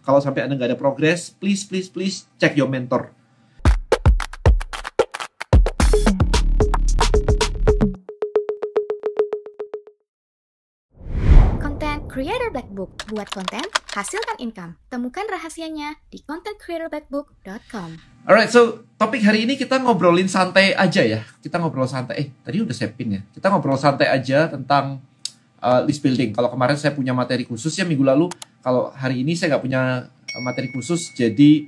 Kalau sampai Anda nggak ada progres, please, please, please cek your mentor. Content Creator Black Book. Buat konten, hasilkan income. Temukan rahasianya di contentcreatorblackbook.com. Alright, so topik hari ini kita ngobrolin santai aja ya. Kita ngobrol santai. Eh, tadi udah saya pin ya. Kita ngobrol santai aja tentang uh, list building. Kalau kemarin saya punya materi khusus ya minggu lalu kalau hari ini saya nggak punya materi khusus, jadi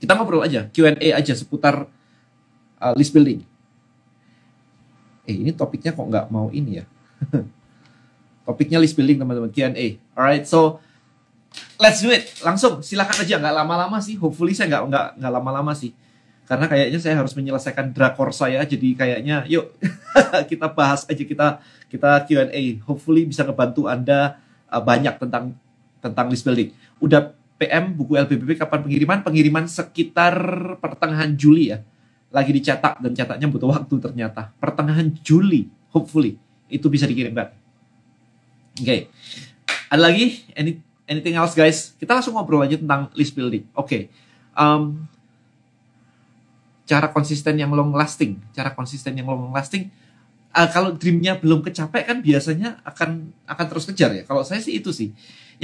kita ngobrol aja, Q&A aja seputar uh, list building. Eh, ini topiknya kok nggak mau ini ya? topiknya list building, teman-teman, Q&A. Alright, so let's do it. Langsung, silakan aja, nggak lama-lama sih. Hopefully saya nggak nggak nggak lama-lama sih. Karena kayaknya saya harus menyelesaikan drakor saya, jadi kayaknya yuk kita bahas aja kita kita Q&A. Hopefully bisa ngebantu Anda uh, banyak tentang tentang list building. Udah PM buku LPBP kapan pengiriman? Pengiriman sekitar pertengahan Juli ya. Lagi dicetak dan cetaknya butuh waktu ternyata. Pertengahan Juli, hopefully itu bisa dikirim, dikirimkan. Oke. Okay. Ada lagi any anything else guys? Kita langsung ngobrol aja tentang list building. Oke. Okay. Um, cara konsisten yang long lasting, cara konsisten yang long lasting. Uh, kalau dreamnya belum kecapek kan biasanya akan akan terus kejar ya. Kalau saya sih itu sih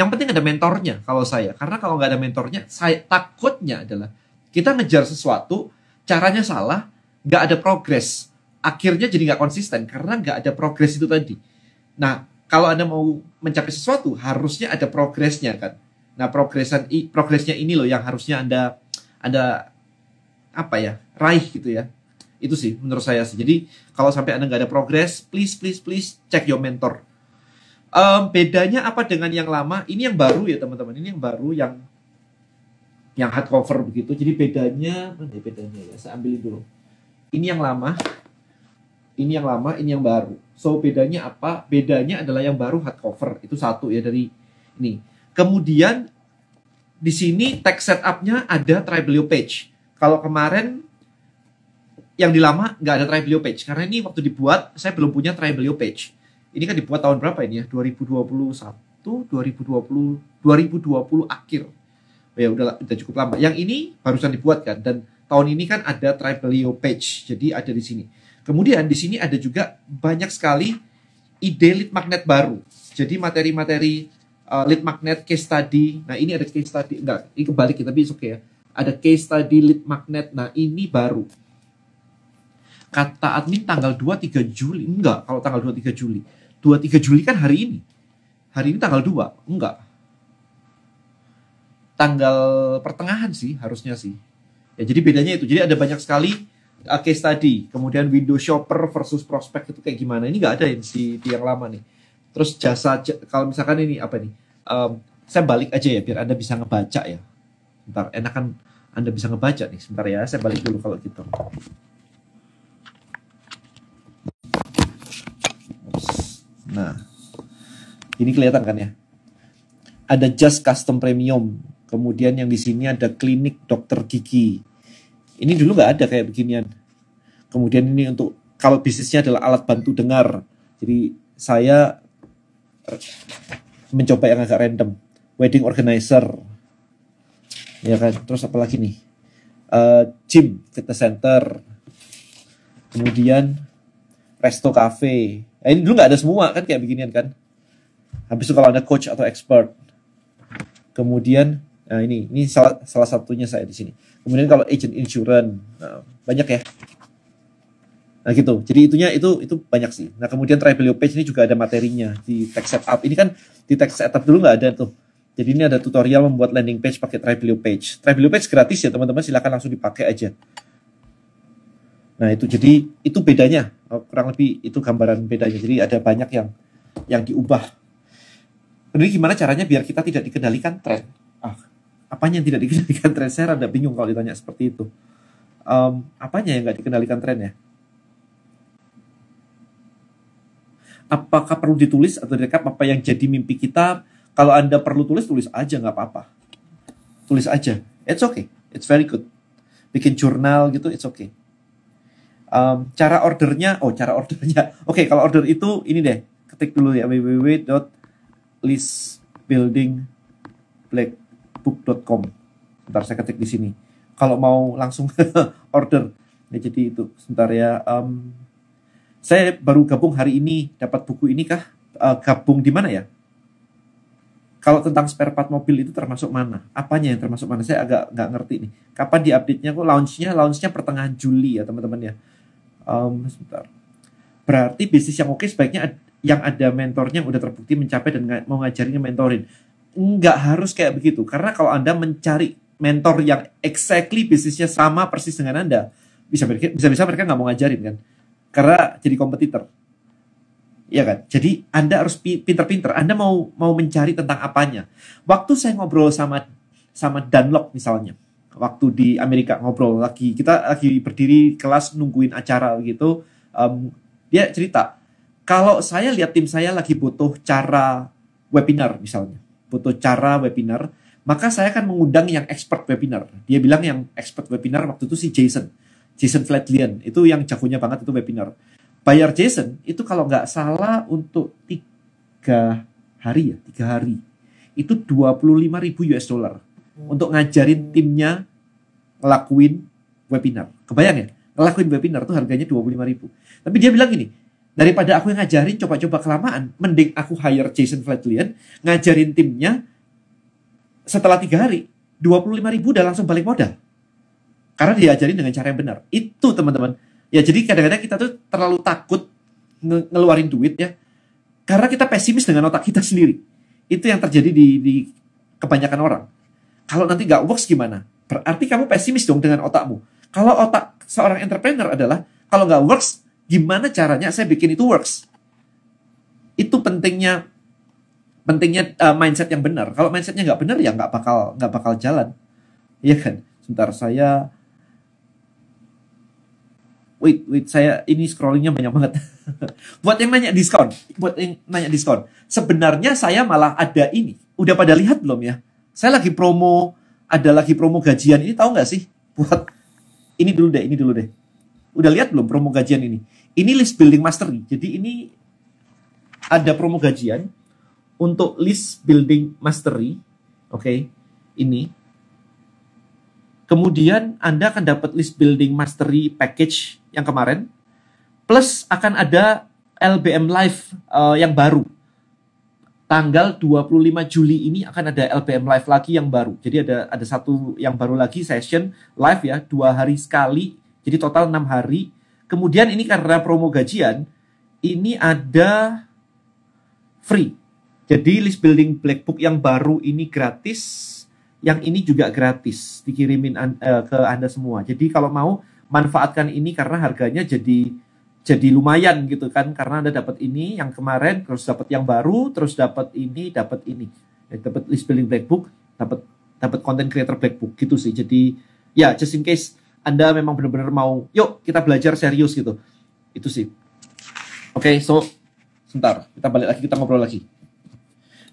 yang penting ada mentornya kalau saya. Karena kalau nggak ada mentornya, saya takutnya adalah kita ngejar sesuatu, caranya salah, nggak ada progres. Akhirnya jadi nggak konsisten karena nggak ada progres itu tadi. Nah, kalau Anda mau mencapai sesuatu, harusnya ada progresnya kan. Nah, progresan progresnya ini loh yang harusnya Anda Anda apa ya, raih gitu ya. Itu sih menurut saya sih. Jadi, kalau sampai Anda nggak ada progres, please please please check your mentor um, bedanya apa dengan yang lama? Ini yang baru ya teman-teman. Ini yang baru yang yang hardcover begitu. Jadi bedanya mana bedanya ya? Saya ambil dulu. Ini yang lama, ini yang lama, ini yang baru. So bedanya apa? Bedanya adalah yang baru hardcover itu satu ya dari ini. Kemudian di sini text setupnya ada tribalio page. Kalau kemarin yang di lama nggak ada tribalio page karena ini waktu dibuat saya belum punya tribalio page ini kan dibuat tahun berapa ini ya? 2021, 2020, 2020 akhir. Ya udah, udah cukup lama. Yang ini barusan dibuat kan dan tahun ini kan ada Tribelio page. Jadi ada di sini. Kemudian di sini ada juga banyak sekali ide lead magnet baru. Jadi materi-materi uh, lead magnet case study. Nah, ini ada case study enggak, ini kebalik ya, tapi oke okay ya. Ada case study lead magnet. Nah, ini baru kata admin tanggal 23 Juli. Enggak, kalau tanggal 23 Juli dua tiga Juli kan hari ini. Hari ini tanggal 2. Enggak. Tanggal pertengahan sih harusnya sih. Ya jadi bedanya itu. Jadi ada banyak sekali uh, case tadi. Kemudian window shopper versus prospek itu kayak gimana. Ini enggak ada yang di, di yang lama nih. Terus jasa kalau misalkan ini apa nih? Um, saya balik aja ya biar Anda bisa ngebaca ya. Bentar, enakan Anda bisa ngebaca nih. Sebentar ya, saya balik dulu kalau gitu. Nah, ini kelihatan kan ya? Ada Just Custom Premium, kemudian yang di sini ada klinik dokter gigi. Ini dulu nggak ada kayak beginian. Kemudian ini untuk kalau bisnisnya adalah alat bantu dengar. Jadi saya eh, mencoba yang agak random. Wedding organizer, ya kan. Terus apa lagi nih? Uh, gym, fitness center, kemudian resto cafe, eh, ini dulu nggak ada semua kan kayak beginian kan habis itu kalau ada coach atau expert kemudian nah ini ini salah salah satunya saya di sini kemudian kalau agent insurance nah, banyak ya nah gitu jadi itunya itu itu banyak sih nah kemudian tribalio page ini juga ada materinya di text setup ini kan di text setup dulu nggak ada tuh jadi ini ada tutorial membuat landing page pakai tribalio page tribalio page gratis ya teman-teman silahkan langsung dipakai aja Nah itu jadi itu bedanya oh, kurang lebih itu gambaran bedanya. Jadi ada banyak yang yang diubah. Jadi gimana caranya biar kita tidak dikendalikan tren? Ah, apanya yang tidak dikendalikan tren? Saya rada bingung kalau ditanya seperti itu. Um, apanya yang nggak dikendalikan tren ya? Apakah perlu ditulis atau direkap apa yang jadi mimpi kita? Kalau anda perlu tulis, tulis aja nggak apa-apa. Tulis aja. It's okay. It's very good. Bikin jurnal gitu, it's okay um, cara ordernya oh cara ordernya oke okay, kalau order itu ini deh ketik dulu ya www.listbuildingblackbook.com ntar saya ketik di sini kalau mau langsung order ya jadi itu sebentar ya um, saya baru gabung hari ini dapat buku ini kah uh, gabung di mana ya kalau tentang spare part mobil itu termasuk mana? Apanya yang termasuk mana? Saya agak nggak ngerti nih. Kapan di update nya Kok launch-nya? Launch-nya pertengahan Juli ya teman-teman ya um, sebentar. Berarti bisnis yang oke sebaiknya ad, yang ada mentornya yang udah terbukti mencapai dan mau ngajarinnya mentorin. Enggak harus kayak begitu. Karena kalau Anda mencari mentor yang exactly bisnisnya sama persis dengan Anda, bisa bisa-bisa mereka nggak mau ngajarin kan. Karena jadi kompetitor. Iya kan? Jadi Anda harus pinter-pinter. Anda mau mau mencari tentang apanya. Waktu saya ngobrol sama sama Dunlop misalnya, waktu di Amerika ngobrol lagi kita lagi berdiri kelas nungguin acara gitu um, dia cerita kalau saya lihat tim saya lagi butuh cara webinar misalnya butuh cara webinar maka saya akan mengundang yang expert webinar dia bilang yang expert webinar waktu itu si Jason Jason Flatlian itu yang jagonya banget itu webinar bayar Jason itu kalau nggak salah untuk tiga hari ya tiga hari itu 25.000 US dollar untuk ngajarin timnya ngelakuin webinar. Kebayang ya? Ngelakuin webinar tuh harganya 25 ribu. Tapi dia bilang gini, daripada aku yang ngajarin coba-coba kelamaan, mending aku hire Jason Flatlian, ngajarin timnya setelah tiga hari, 25 ribu udah langsung balik modal. Karena diajarin dengan cara yang benar. Itu teman-teman. Ya jadi kadang-kadang kita tuh terlalu takut nge ngeluarin duit ya. Karena kita pesimis dengan otak kita sendiri. Itu yang terjadi di, di kebanyakan orang kalau nanti nggak works gimana? Berarti kamu pesimis dong dengan otakmu. Kalau otak seorang entrepreneur adalah kalau nggak works, gimana caranya saya bikin itu works? Itu pentingnya pentingnya uh, mindset yang benar. Kalau mindsetnya nggak benar ya nggak bakal nggak bakal jalan, iya kan? Sebentar saya wait wait saya ini scrollingnya banyak banget. buat yang nanya diskon, buat yang nanya diskon. Sebenarnya saya malah ada ini. Udah pada lihat belum ya? Saya lagi promo, ada lagi promo gajian ini tahu nggak sih? Buat ini dulu deh, ini dulu deh. Udah lihat belum promo gajian ini? Ini list building mastery. Jadi ini ada promo gajian untuk list building mastery. Oke, okay, ini. Kemudian Anda akan dapat list building mastery package yang kemarin. Plus akan ada LBM Live uh, yang baru tanggal 25 Juli ini akan ada LBM live lagi yang baru. Jadi ada ada satu yang baru lagi session live ya, dua hari sekali. Jadi total enam hari. Kemudian ini karena promo gajian, ini ada free. Jadi list building black book yang baru ini gratis, yang ini juga gratis dikirimin an, uh, ke Anda semua. Jadi kalau mau manfaatkan ini karena harganya jadi jadi lumayan gitu kan karena Anda dapat ini yang kemarin terus dapat yang baru terus dapat ini dapat ini eh, dapat list building black book dapat dapat content creator black book gitu sih jadi ya just in case Anda memang benar-benar mau yuk kita belajar serius gitu itu sih oke okay, so sebentar kita balik lagi kita ngobrol lagi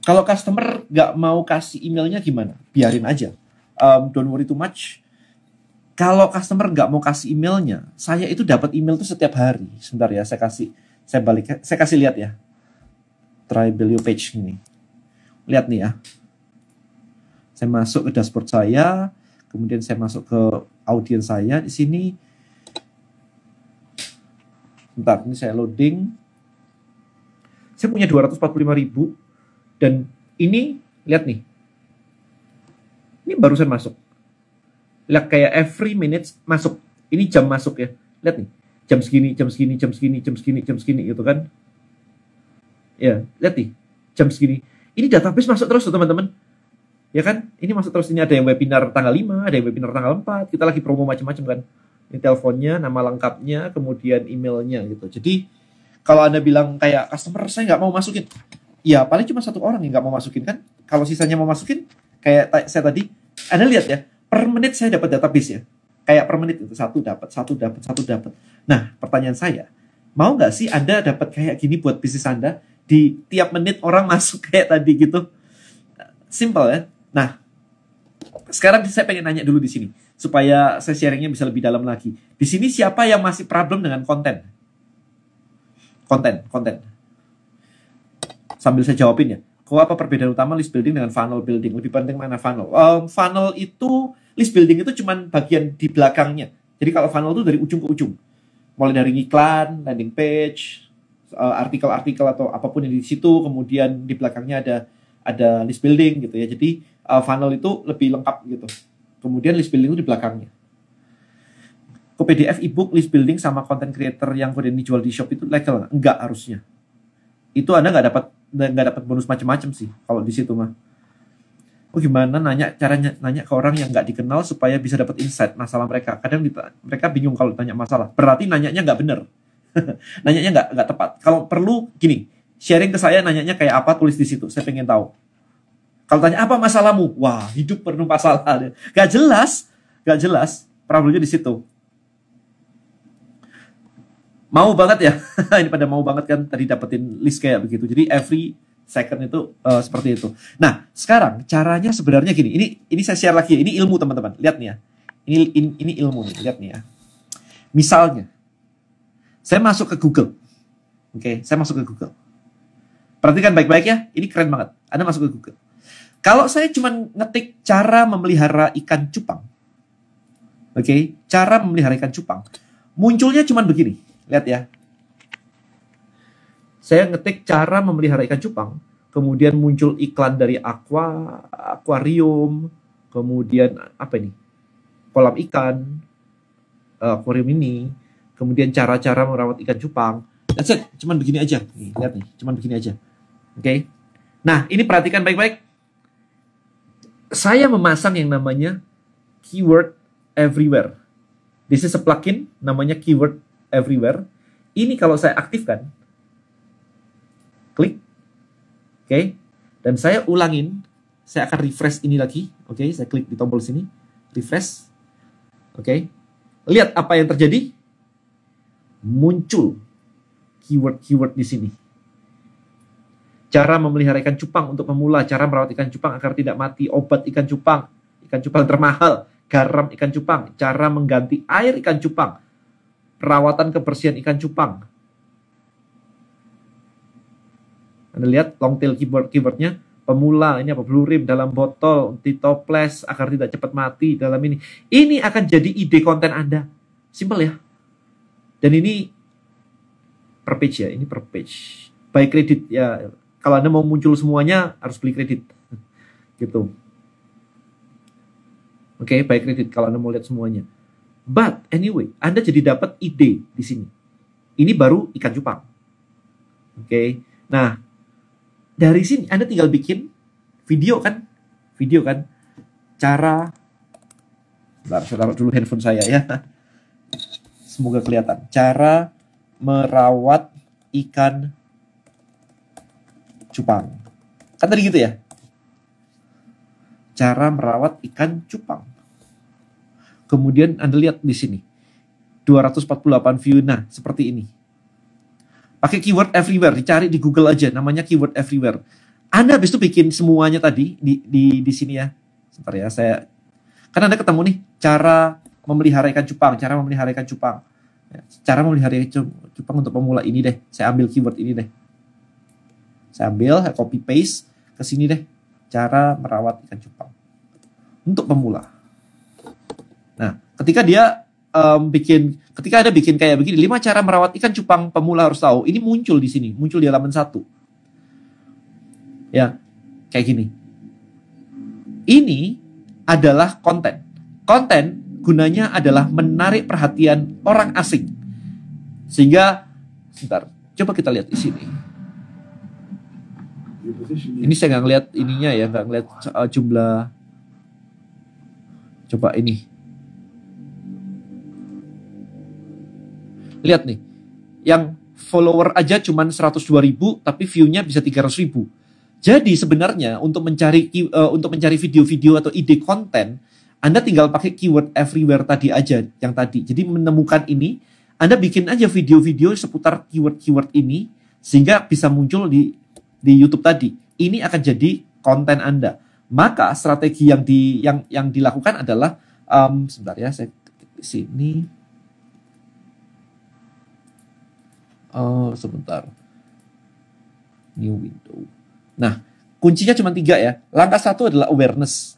kalau customer nggak mau kasih emailnya gimana biarin aja um, don't worry too much kalau customer nggak mau kasih emailnya, saya itu dapat email tuh setiap hari. Sebentar ya, saya kasih, saya balik, saya kasih lihat ya. Try beli page ini. Lihat nih ya. Saya masuk ke dashboard saya, kemudian saya masuk ke audiens saya di sini. Sebentar, ini saya loading. Saya punya 245 ribu dan ini lihat nih. Ini barusan masuk lihat kayak every minutes masuk ini jam masuk ya lihat nih jam segini jam segini jam segini jam segini jam segini gitu kan ya lihat nih jam segini ini database masuk terus tuh teman-teman ya kan ini masuk terus ini ada yang webinar tanggal 5 ada yang webinar tanggal 4 kita lagi promo macam-macam kan ini teleponnya nama lengkapnya kemudian emailnya gitu jadi kalau anda bilang kayak customer saya nggak mau masukin ya paling cuma satu orang yang nggak mau masukin kan kalau sisanya mau masukin kayak saya tadi anda lihat ya per menit saya dapat database ya. Kayak per menit itu satu dapat, satu dapat, satu dapat. Nah, pertanyaan saya, mau nggak sih Anda dapat kayak gini buat bisnis Anda di tiap menit orang masuk kayak tadi gitu? Simple ya. Nah, sekarang saya pengen nanya dulu di sini supaya saya sharingnya bisa lebih dalam lagi. Di sini siapa yang masih problem dengan konten? Konten, konten. Sambil saya jawabin ya Oh, apa perbedaan utama list building dengan funnel building? Lebih penting mana funnel? Um, funnel itu list building itu cuman bagian di belakangnya. Jadi kalau funnel itu dari ujung ke ujung. Mulai dari iklan, landing page, eh, artikel-artikel uh, atau apapun yang di situ, kemudian di belakangnya ada ada list building gitu ya. Jadi uh, funnel itu lebih lengkap gitu. Kemudian list building itu di belakangnya. Ke PDF ebook list building sama content creator yang kemudian dijual di shop itu legal enggak harusnya. Itu Anda nggak dapat nggak dapat bonus macam-macam sih kalau di situ mah. Oh gimana nanya caranya nanya ke orang yang nggak dikenal supaya bisa dapat insight masalah mereka. Kadang dita, mereka bingung kalau tanya masalah. Berarti nanyanya nggak bener. nanyanya nggak nggak tepat. Kalau perlu gini, sharing ke saya nanyanya kayak apa tulis di situ. Saya pengen tahu. Kalau tanya apa masalahmu? Wah, hidup penuh masalah. Gak jelas, gak jelas. Problemnya di situ mau banget ya ini pada mau banget kan tadi dapetin list kayak begitu jadi every second itu uh, seperti itu nah sekarang caranya sebenarnya gini ini ini saya share lagi ya ini ilmu teman-teman lihat nih ya ini ini, ini ilmu nih lihat nih ya misalnya saya masuk ke Google oke okay, saya masuk ke Google perhatikan baik-baik ya ini keren banget anda masuk ke Google kalau saya cuma ngetik cara memelihara ikan cupang oke okay, cara memelihara ikan cupang munculnya cuma begini Lihat ya. Saya ngetik cara memelihara ikan cupang, kemudian muncul iklan dari aqua, akuarium, kemudian apa ini? kolam ikan, eh, akuarium ini, kemudian cara-cara merawat ikan cupang. That's it, cuman begini aja. Nih, lihat nih, cuman begini aja. Oke. Okay? Nah, ini perhatikan baik-baik. Saya memasang yang namanya keyword everywhere. This is a plugin namanya keyword everywhere. Ini kalau saya aktifkan, klik, oke, okay, dan saya ulangin, saya akan refresh ini lagi, oke, okay, saya klik di tombol sini, refresh, oke, okay. lihat apa yang terjadi, muncul keyword-keyword di sini. Cara memelihara ikan cupang untuk pemula, cara merawat ikan cupang agar tidak mati, obat ikan cupang, ikan cupang termahal, garam ikan cupang, cara mengganti air ikan cupang, perawatan kebersihan ikan cupang. Anda lihat long tail keyboard keywordnya pemula ini apa blue rim dalam botol di toples agar tidak cepat mati dalam ini. Ini akan jadi ide konten Anda. Simple ya. Dan ini per page ya, ini per page. By kredit ya, kalau Anda mau muncul semuanya harus beli kredit. Gitu. Oke, okay, by kredit kalau Anda mau lihat semuanya. But anyway, Anda jadi dapat ide di sini. Ini baru ikan cupang. Oke. Okay? Nah, dari sini Anda tinggal bikin video kan? Video kan? Cara Bentar, saya taruh dulu handphone saya ya. Semoga kelihatan. Cara merawat ikan cupang. Kan tadi gitu ya? Cara merawat ikan cupang. Kemudian Anda lihat di sini. 248 view. Nah, seperti ini. Pakai keyword everywhere, dicari di Google aja namanya keyword everywhere. Anda habis itu bikin semuanya tadi di di di sini ya. Sebentar ya, saya karena Anda ketemu nih cara memelihara ikan cupang, cara memelihara ikan cupang. Ya, cara memelihara ikan cupang untuk pemula ini deh. Saya ambil keyword ini deh. Saya ambil, saya copy paste ke sini deh. Cara merawat ikan cupang. Untuk pemula. Nah, ketika dia um, bikin ketika ada bikin kayak begini lima cara merawat ikan cupang pemula harus tahu ini muncul di sini muncul di halaman satu ya kayak gini ini adalah konten konten gunanya adalah menarik perhatian orang asing sehingga sebentar coba kita lihat di sini ini saya nggak ngeliat ininya ya nggak ngeliat uh, jumlah coba ini Lihat nih, yang follower aja cuma 102 ribu, tapi view-nya bisa 300 ribu. Jadi sebenarnya untuk mencari uh, untuk mencari video-video atau ide konten, Anda tinggal pakai keyword everywhere tadi aja yang tadi. Jadi menemukan ini, Anda bikin aja video-video seputar keyword-keyword ini sehingga bisa muncul di di YouTube tadi. Ini akan jadi konten Anda. Maka strategi yang di yang yang dilakukan adalah um, sebentar ya saya sini uh, sebentar. New window. Nah, kuncinya cuma tiga ya. Langkah satu adalah awareness.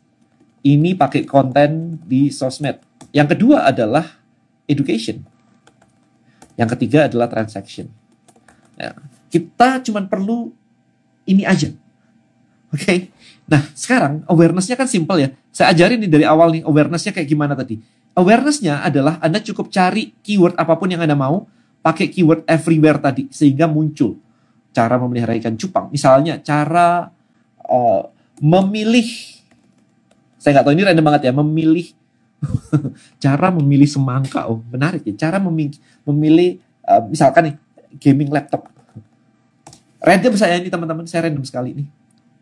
Ini pakai konten di sosmed. Yang kedua adalah education. Yang ketiga adalah transaction. Ya. Kita cuma perlu ini aja. Oke. Okay? Nah, sekarang awareness-nya kan simple ya. Saya ajarin nih dari awal nih awareness-nya kayak gimana tadi. Awareness-nya adalah Anda cukup cari keyword apapun yang Anda mau, pakai keyword everywhere tadi sehingga muncul cara memelihara ikan cupang. Misalnya cara uh, memilih, saya nggak tahu ini random banget ya, memilih cara memilih semangka. Oh menarik ya, cara memilih, memilih uh, misalkan nih gaming laptop. Random saya ini teman-teman, saya random sekali nih.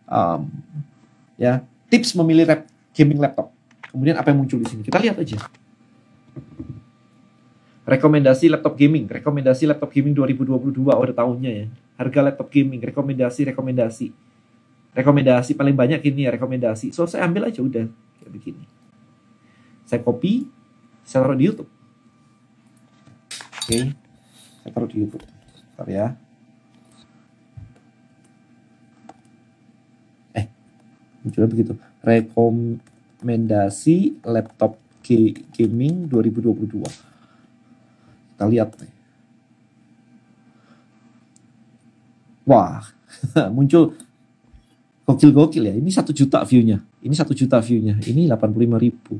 Um, ya tips memilih rap, gaming laptop. Kemudian apa yang muncul di sini? Kita lihat aja rekomendasi laptop gaming, rekomendasi laptop gaming 2022 udah tahunnya ya. Harga laptop gaming, rekomendasi, rekomendasi. Rekomendasi paling banyak ini ya, rekomendasi. So saya ambil aja udah kayak begini. Saya copy, saya taruh di YouTube. Oke, okay. saya taruh di YouTube. Bentar ya. Eh, munculnya begitu. Rekomendasi laptop gaming 2022 kita lihat nih. Wah, muncul gokil-gokil ya. Ini satu juta view-nya. Ini satu juta view-nya. Ini 85 ribu.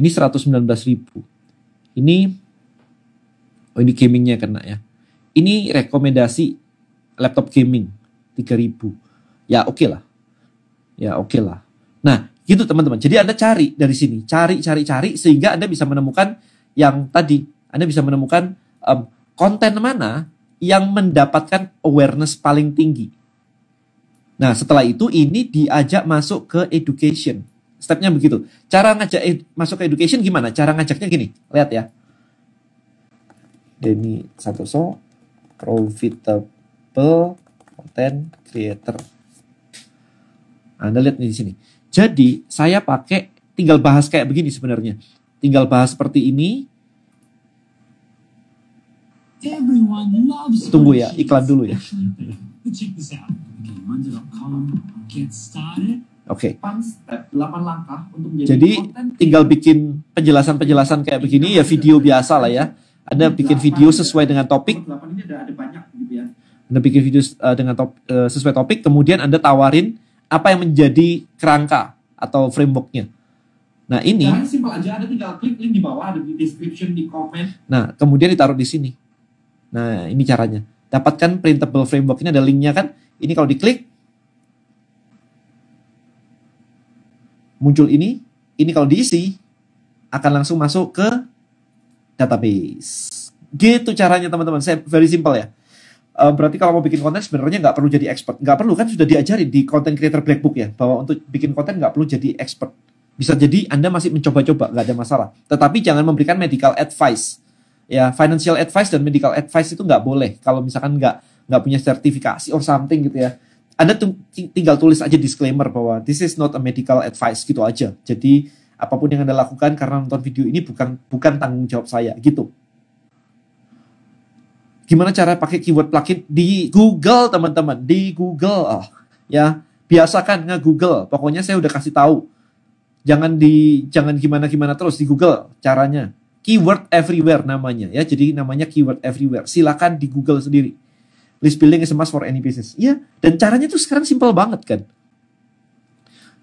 Ini 119 ribu. Ini, oh ini gamingnya kena ya. Ini rekomendasi laptop gaming 3000. Ya oke okay lah. Ya oke okay lah. Nah gitu teman-teman. Jadi Anda cari dari sini. Cari, cari, cari sehingga Anda bisa menemukan yang tadi anda bisa menemukan um, konten mana yang mendapatkan awareness paling tinggi. Nah, setelah itu ini diajak masuk ke education. Stepnya begitu. Cara ngajak ed- masuk ke education gimana? Cara ngajaknya gini. Lihat ya. Denny Santoso, profitable content creator. Anda lihat di sini. Jadi saya pakai tinggal bahas kayak begini sebenarnya. Tinggal bahas seperti ini, Tunggu ya, iklan dulu ya. Oke. Okay. Jadi tinggal bikin penjelasan-penjelasan kayak begini ya video biasa lah ya. Anda gitu ya. bikin video sesuai eh, dengan topik. Anda bikin video dengan top, eh, sesuai topik, kemudian Anda tawarin apa yang menjadi kerangka atau frameworknya. Nah ini. simpel aja, Anda tinggal klik link di bawah, ada di description, di komen. Nah kemudian ditaruh di sini. Nah, ini caranya. Dapatkan printable framework ini ada linknya kan. Ini kalau diklik, muncul ini. Ini kalau diisi, akan langsung masuk ke database. Gitu caranya teman-teman. Saya very simple ya. Eh, berarti kalau mau bikin konten sebenarnya nggak perlu jadi expert. Nggak perlu kan sudah diajarin di content creator black book ya. Bahwa untuk bikin konten nggak perlu jadi expert. Bisa jadi Anda masih mencoba-coba, nggak ada masalah. Tetapi jangan memberikan medical advice ya financial advice dan medical advice itu nggak boleh kalau misalkan nggak nggak punya sertifikasi or something gitu ya anda tinggal tulis aja disclaimer bahwa this is not a medical advice gitu aja jadi apapun yang anda lakukan karena nonton video ini bukan bukan tanggung jawab saya gitu gimana cara pakai keyword plugin di Google teman-teman di Google oh, ya biasakan nggak Google pokoknya saya udah kasih tahu jangan di jangan gimana gimana terus di Google caranya keyword everywhere namanya ya. Jadi namanya keyword everywhere. Silakan di Google sendiri. List building is a must for any business. Iya, dan caranya tuh sekarang simple banget kan.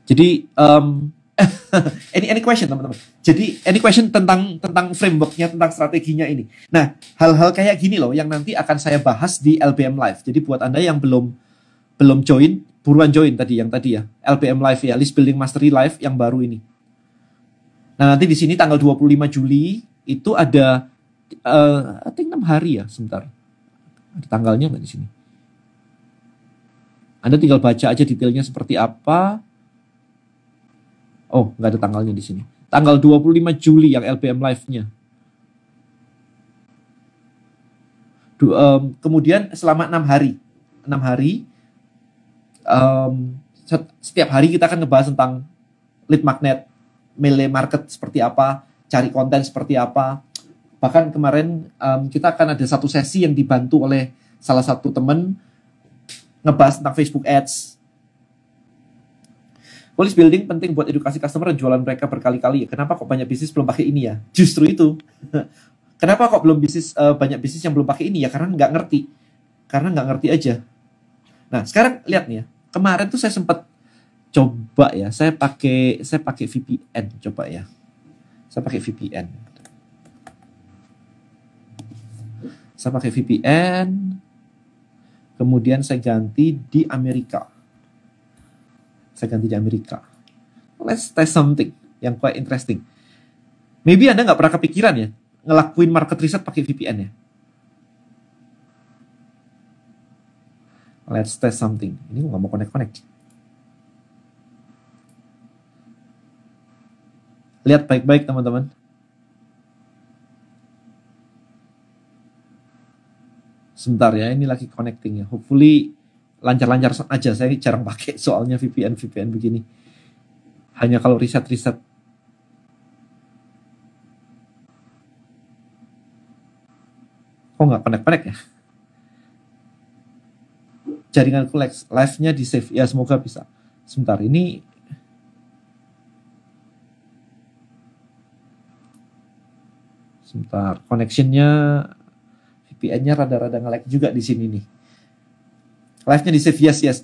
Jadi um, any any question teman-teman. Jadi any question tentang tentang frameworknya tentang strateginya ini. Nah hal-hal kayak gini loh yang nanti akan saya bahas di LBM Live. Jadi buat anda yang belum belum join buruan join tadi yang tadi ya LBM Live ya List Building Mastery Live yang baru ini. Nah nanti di sini tanggal 25 Juli itu ada uh, I think 6 hari ya sebentar. Ada tanggalnya nggak di sini? Anda tinggal baca aja detailnya seperti apa. Oh, nggak ada tanggalnya di sini. Tanggal 25 Juli yang LBM live-nya. Um, kemudian selama enam hari, enam hari, um, setiap hari kita akan ngebahas tentang lead magnet, melee market seperti apa, cari konten seperti apa. Bahkan kemarin um, kita akan ada satu sesi yang dibantu oleh salah satu temen ngebahas tentang Facebook Ads. Police building penting buat edukasi customer dan jualan mereka berkali-kali. Kenapa kok banyak bisnis belum pakai ini ya? Justru itu. Kenapa kok belum bisnis uh, banyak bisnis yang belum pakai ini ya? Karena nggak ngerti. Karena nggak ngerti aja. Nah sekarang lihat nih ya. Kemarin tuh saya sempat coba ya. Saya pakai saya pakai VPN coba ya. Saya pakai VPN. Saya pakai VPN. Kemudian saya ganti di Amerika. Saya ganti di Amerika. Let's test something yang quite interesting. Maybe Anda nggak pernah kepikiran ya, ngelakuin market research pakai VPN ya. Let's test something. Ini nggak mau connect-connect. Lihat baik-baik teman-teman. Sebentar ya, ini lagi connecting ya. Hopefully lancar-lancar aja. Saya jarang pakai soalnya VPN-VPN begini. Hanya kalau riset-riset kok nggak connect-connect ya? Jaringan Jaringanku live-nya di save. Ya semoga bisa. Sebentar ini Sebentar, connectionnya VPN-nya rada-rada nge-lag juga di sini nih. Live-nya di save yes yes.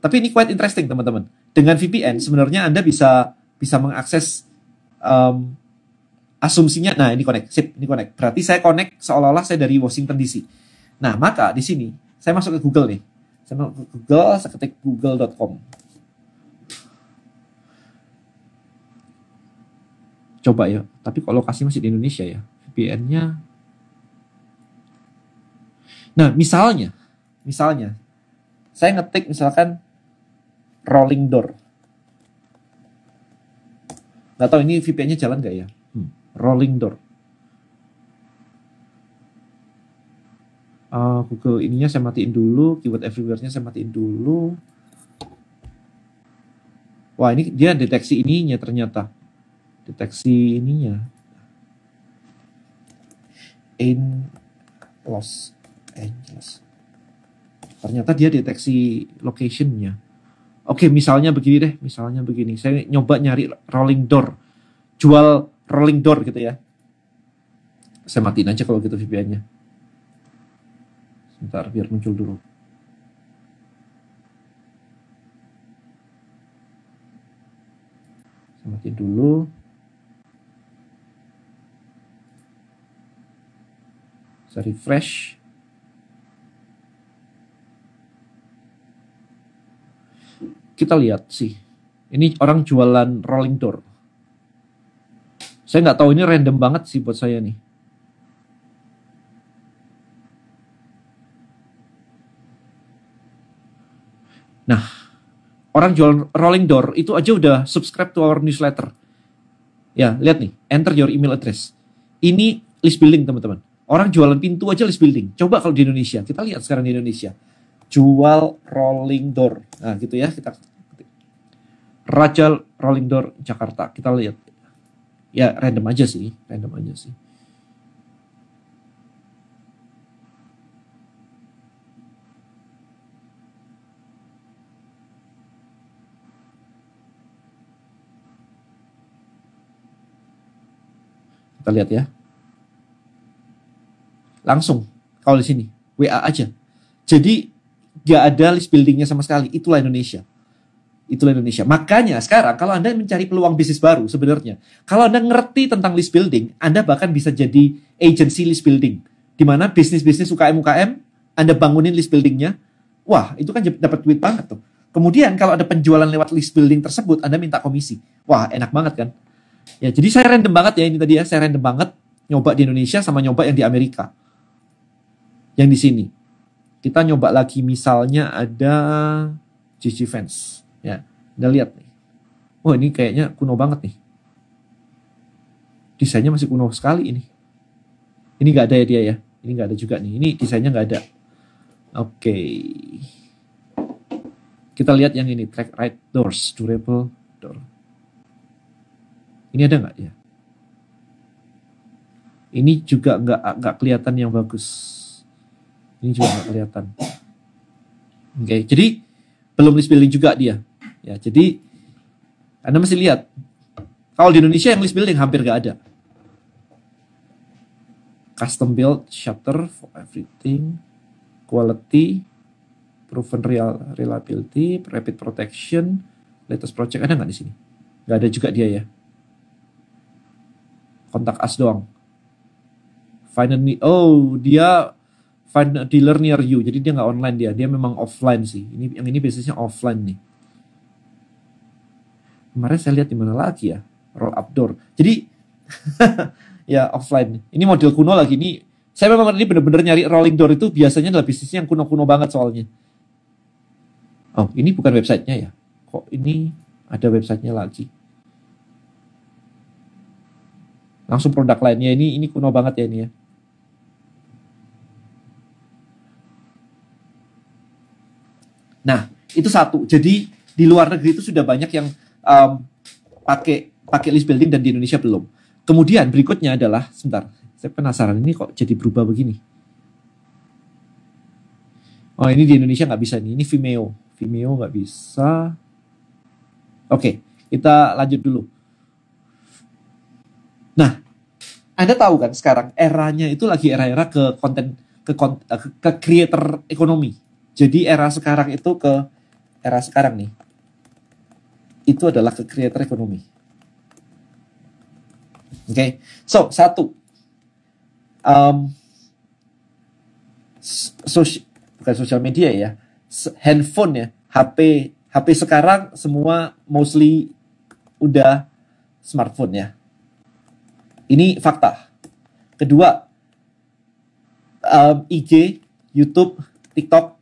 Tapi ini quite interesting teman-teman. Dengan VPN sebenarnya Anda bisa bisa mengakses um, asumsinya. Nah ini connect, sip, ini connect. Berarti saya connect seolah-olah saya dari Washington DC. Nah maka di sini saya masuk ke Google nih. Saya masuk ke Google, saya ketik google.com. coba ya tapi kalau lokasi masih di Indonesia ya VPN-nya nah misalnya misalnya saya ngetik misalkan rolling door nggak tahu ini VPN-nya jalan nggak ya hmm, rolling door uh, Google ininya saya matiin dulu, keyword everywhere-nya saya matiin dulu. Wah, ini dia deteksi ininya ternyata deteksi ininya in Los Angeles ternyata dia deteksi locationnya oke misalnya begini deh misalnya begini saya nyoba nyari rolling door jual rolling door gitu ya saya matiin aja kalau gitu VPN-nya sebentar biar muncul dulu saya matiin dulu saya refresh kita lihat sih ini orang jualan rolling door saya nggak tahu ini random banget sih buat saya nih Nah, orang jual rolling door itu aja udah subscribe to our newsletter. Ya, lihat nih, enter your email address. Ini list billing teman-teman. Orang jualan pintu aja list building. Coba kalau di Indonesia, kita lihat sekarang di Indonesia. Jual rolling door. Nah, gitu ya, kita Raja Rolling Door Jakarta. Kita lihat. Ya, random aja sih, random aja sih. Kita lihat ya langsung kalau di sini WA aja. Jadi gak ada list buildingnya sama sekali. Itulah Indonesia. Itulah Indonesia. Makanya sekarang kalau Anda mencari peluang bisnis baru sebenarnya, kalau Anda ngerti tentang list building, Anda bahkan bisa jadi agency list building. Di mana bisnis-bisnis UKM-UKM, Anda bangunin list buildingnya, wah itu kan dapat duit banget tuh. Kemudian kalau ada penjualan lewat list building tersebut, Anda minta komisi. Wah enak banget kan? Ya jadi saya random banget ya ini tadi ya, saya random banget nyoba di Indonesia sama nyoba yang di Amerika yang di sini. Kita nyoba lagi misalnya ada GG Fans. Ya, udah lihat nih. Oh ini kayaknya kuno banget nih. Desainnya masih kuno sekali ini. Ini nggak ada ya dia ya. Ini nggak ada juga nih. Ini desainnya nggak ada. Oke. Okay. Kita lihat yang ini. Track right doors. Durable door. Ini ada nggak ya? Ini juga nggak nggak kelihatan yang bagus. Ini juga nggak kelihatan. Oke, okay, jadi belum list building juga dia. Ya, jadi Anda masih lihat. Kalau di Indonesia yang list building hampir nggak ada. Custom build shutter for everything, quality, proven real, reliability, rapid protection, latest project ada nggak di sini? Nggak ada juga dia ya. Kontak as doang. Finally, oh dia find a dealer near you. Jadi dia nggak online dia, dia memang offline sih. Ini yang ini bisnisnya offline nih. Kemarin saya lihat di mana lagi ya, roll up door. Jadi ya offline. Ini model kuno lagi ini. Saya memang ini benar-benar nyari rolling door itu biasanya adalah bisnis yang kuno-kuno banget soalnya. Oh, ini bukan websitenya ya? Kok ini ada websitenya lagi? Langsung produk lainnya ini ini kuno banget ya ini ya. Nah, itu satu. Jadi di luar negeri itu sudah banyak yang um, pakai pakai list building dan di Indonesia belum. Kemudian berikutnya adalah sebentar, saya penasaran ini kok jadi berubah begini. Oh ini di Indonesia nggak bisa nih, ini Vimeo, Vimeo nggak bisa. Oke, kita lanjut dulu. Nah, Anda tahu kan sekarang eranya itu lagi era-era ke konten ke ke creator ekonomi jadi era sekarang itu ke era sekarang nih, itu adalah ke creator ekonomi. Oke, okay. so satu, um, sosial bukan sosial media ya, handphone ya, HP, HP sekarang semua mostly udah smartphone ya. Ini fakta. Kedua, um, IG, YouTube, TikTok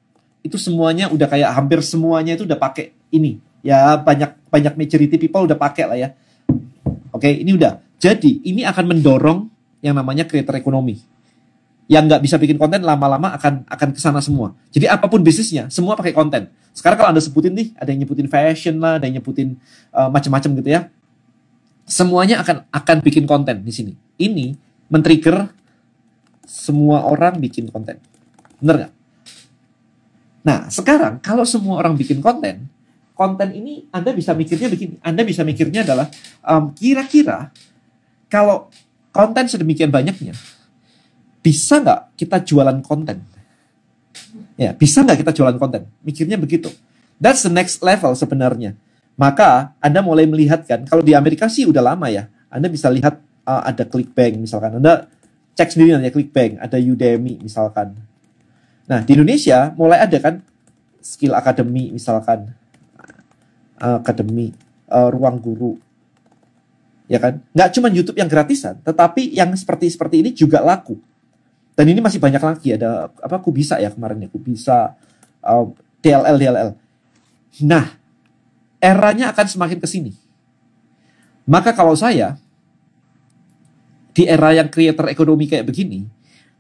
itu semuanya udah kayak hampir semuanya itu udah pakai ini ya banyak banyak majority people udah pakai lah ya oke ini udah jadi ini akan mendorong yang namanya creator ekonomi yang nggak bisa bikin konten lama-lama akan akan kesana semua jadi apapun bisnisnya semua pakai konten sekarang kalau anda sebutin nih ada yang nyebutin fashion lah ada yang nyebutin uh, macam-macam gitu ya semuanya akan akan bikin konten di sini ini men-trigger semua orang bikin konten bener nggak Nah, sekarang kalau semua orang bikin konten, konten ini Anda bisa mikirnya begini. Anda bisa mikirnya adalah kira um, kira-kira kalau konten sedemikian banyaknya, bisa nggak kita jualan konten? Ya, bisa nggak kita jualan konten? Mikirnya begitu. That's the next level sebenarnya. Maka Anda mulai melihat kan, kalau di Amerika sih udah lama ya. Anda bisa lihat uh, ada Clickbank misalkan. Anda cek sendiri nanti ya Clickbank, ada Udemy misalkan Nah, di Indonesia mulai ada kan skill akademi misalkan eh, akademi uh, ruang guru ya kan nggak cuma YouTube yang gratisan tetapi yang seperti seperti ini juga laku dan ini masih banyak lagi ada apa aku bisa ya kemarin ya aku bisa uh, eh, DLL DLL nah eranya akan semakin ke sini maka kalau saya di era yang creator ekonomi kayak begini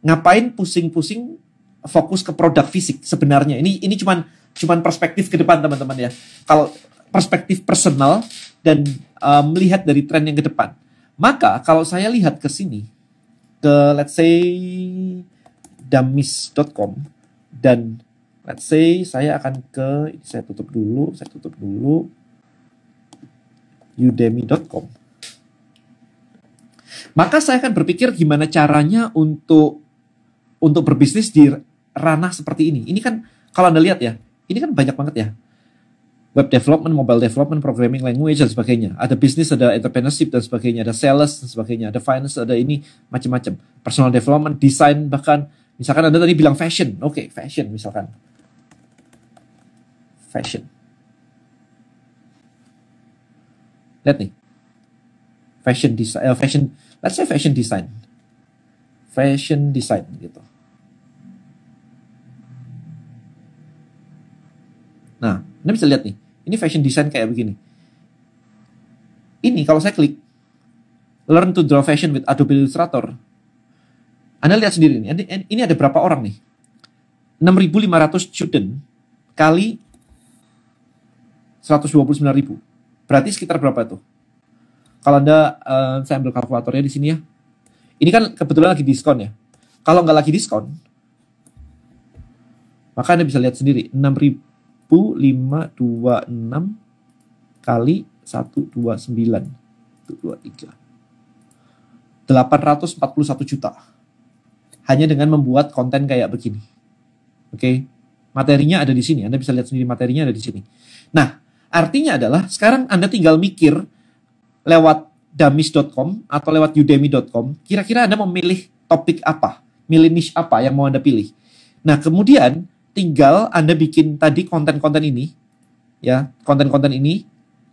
ngapain pusing-pusing fokus ke produk fisik sebenarnya. Ini ini cuman cuman perspektif ke depan teman-teman ya. Kalau perspektif personal dan uh, melihat dari tren yang ke depan. Maka kalau saya lihat ke sini ke let's say damis.com dan let's say saya akan ke saya tutup dulu, saya tutup dulu udemy.com. Maka saya akan berpikir gimana caranya untuk untuk berbisnis di ranah seperti ini. Ini kan kalau Anda lihat ya, ini kan banyak banget ya. Web development, mobile development, programming language dan sebagainya. Ada bisnis, ada entrepreneurship dan sebagainya, ada sales dan sebagainya, ada finance, ada ini macam-macam. Personal development, design bahkan misalkan Anda tadi bilang fashion. Oke, okay, fashion misalkan. Fashion. Lihat nih. Fashion design, uh, eh, fashion, let's say fashion design. Fashion design gitu Nah, Anda bisa lihat nih, ini fashion design kayak begini. Ini kalau saya klik, learn to draw fashion with Adobe Illustrator. Anda lihat sendiri nih, ini ada berapa orang nih? 6.500 student kali 129.000. Berarti sekitar berapa tuh? Kalau Anda, uh, saya ambil kalkulatornya di sini ya. Ini kan kebetulan lagi diskon ya. Kalau nggak lagi diskon, maka Anda bisa lihat sendiri, 6.000 1526 kali 129 123 841 juta hanya dengan membuat konten kayak begini oke okay? materinya ada di sini Anda bisa lihat sendiri materinya ada di sini nah artinya adalah sekarang Anda tinggal mikir lewat damis.com atau lewat udemy.com kira-kira Anda memilih topik apa milih niche apa yang mau Anda pilih nah kemudian tinggal Anda bikin tadi konten-konten ini, ya, konten-konten ini,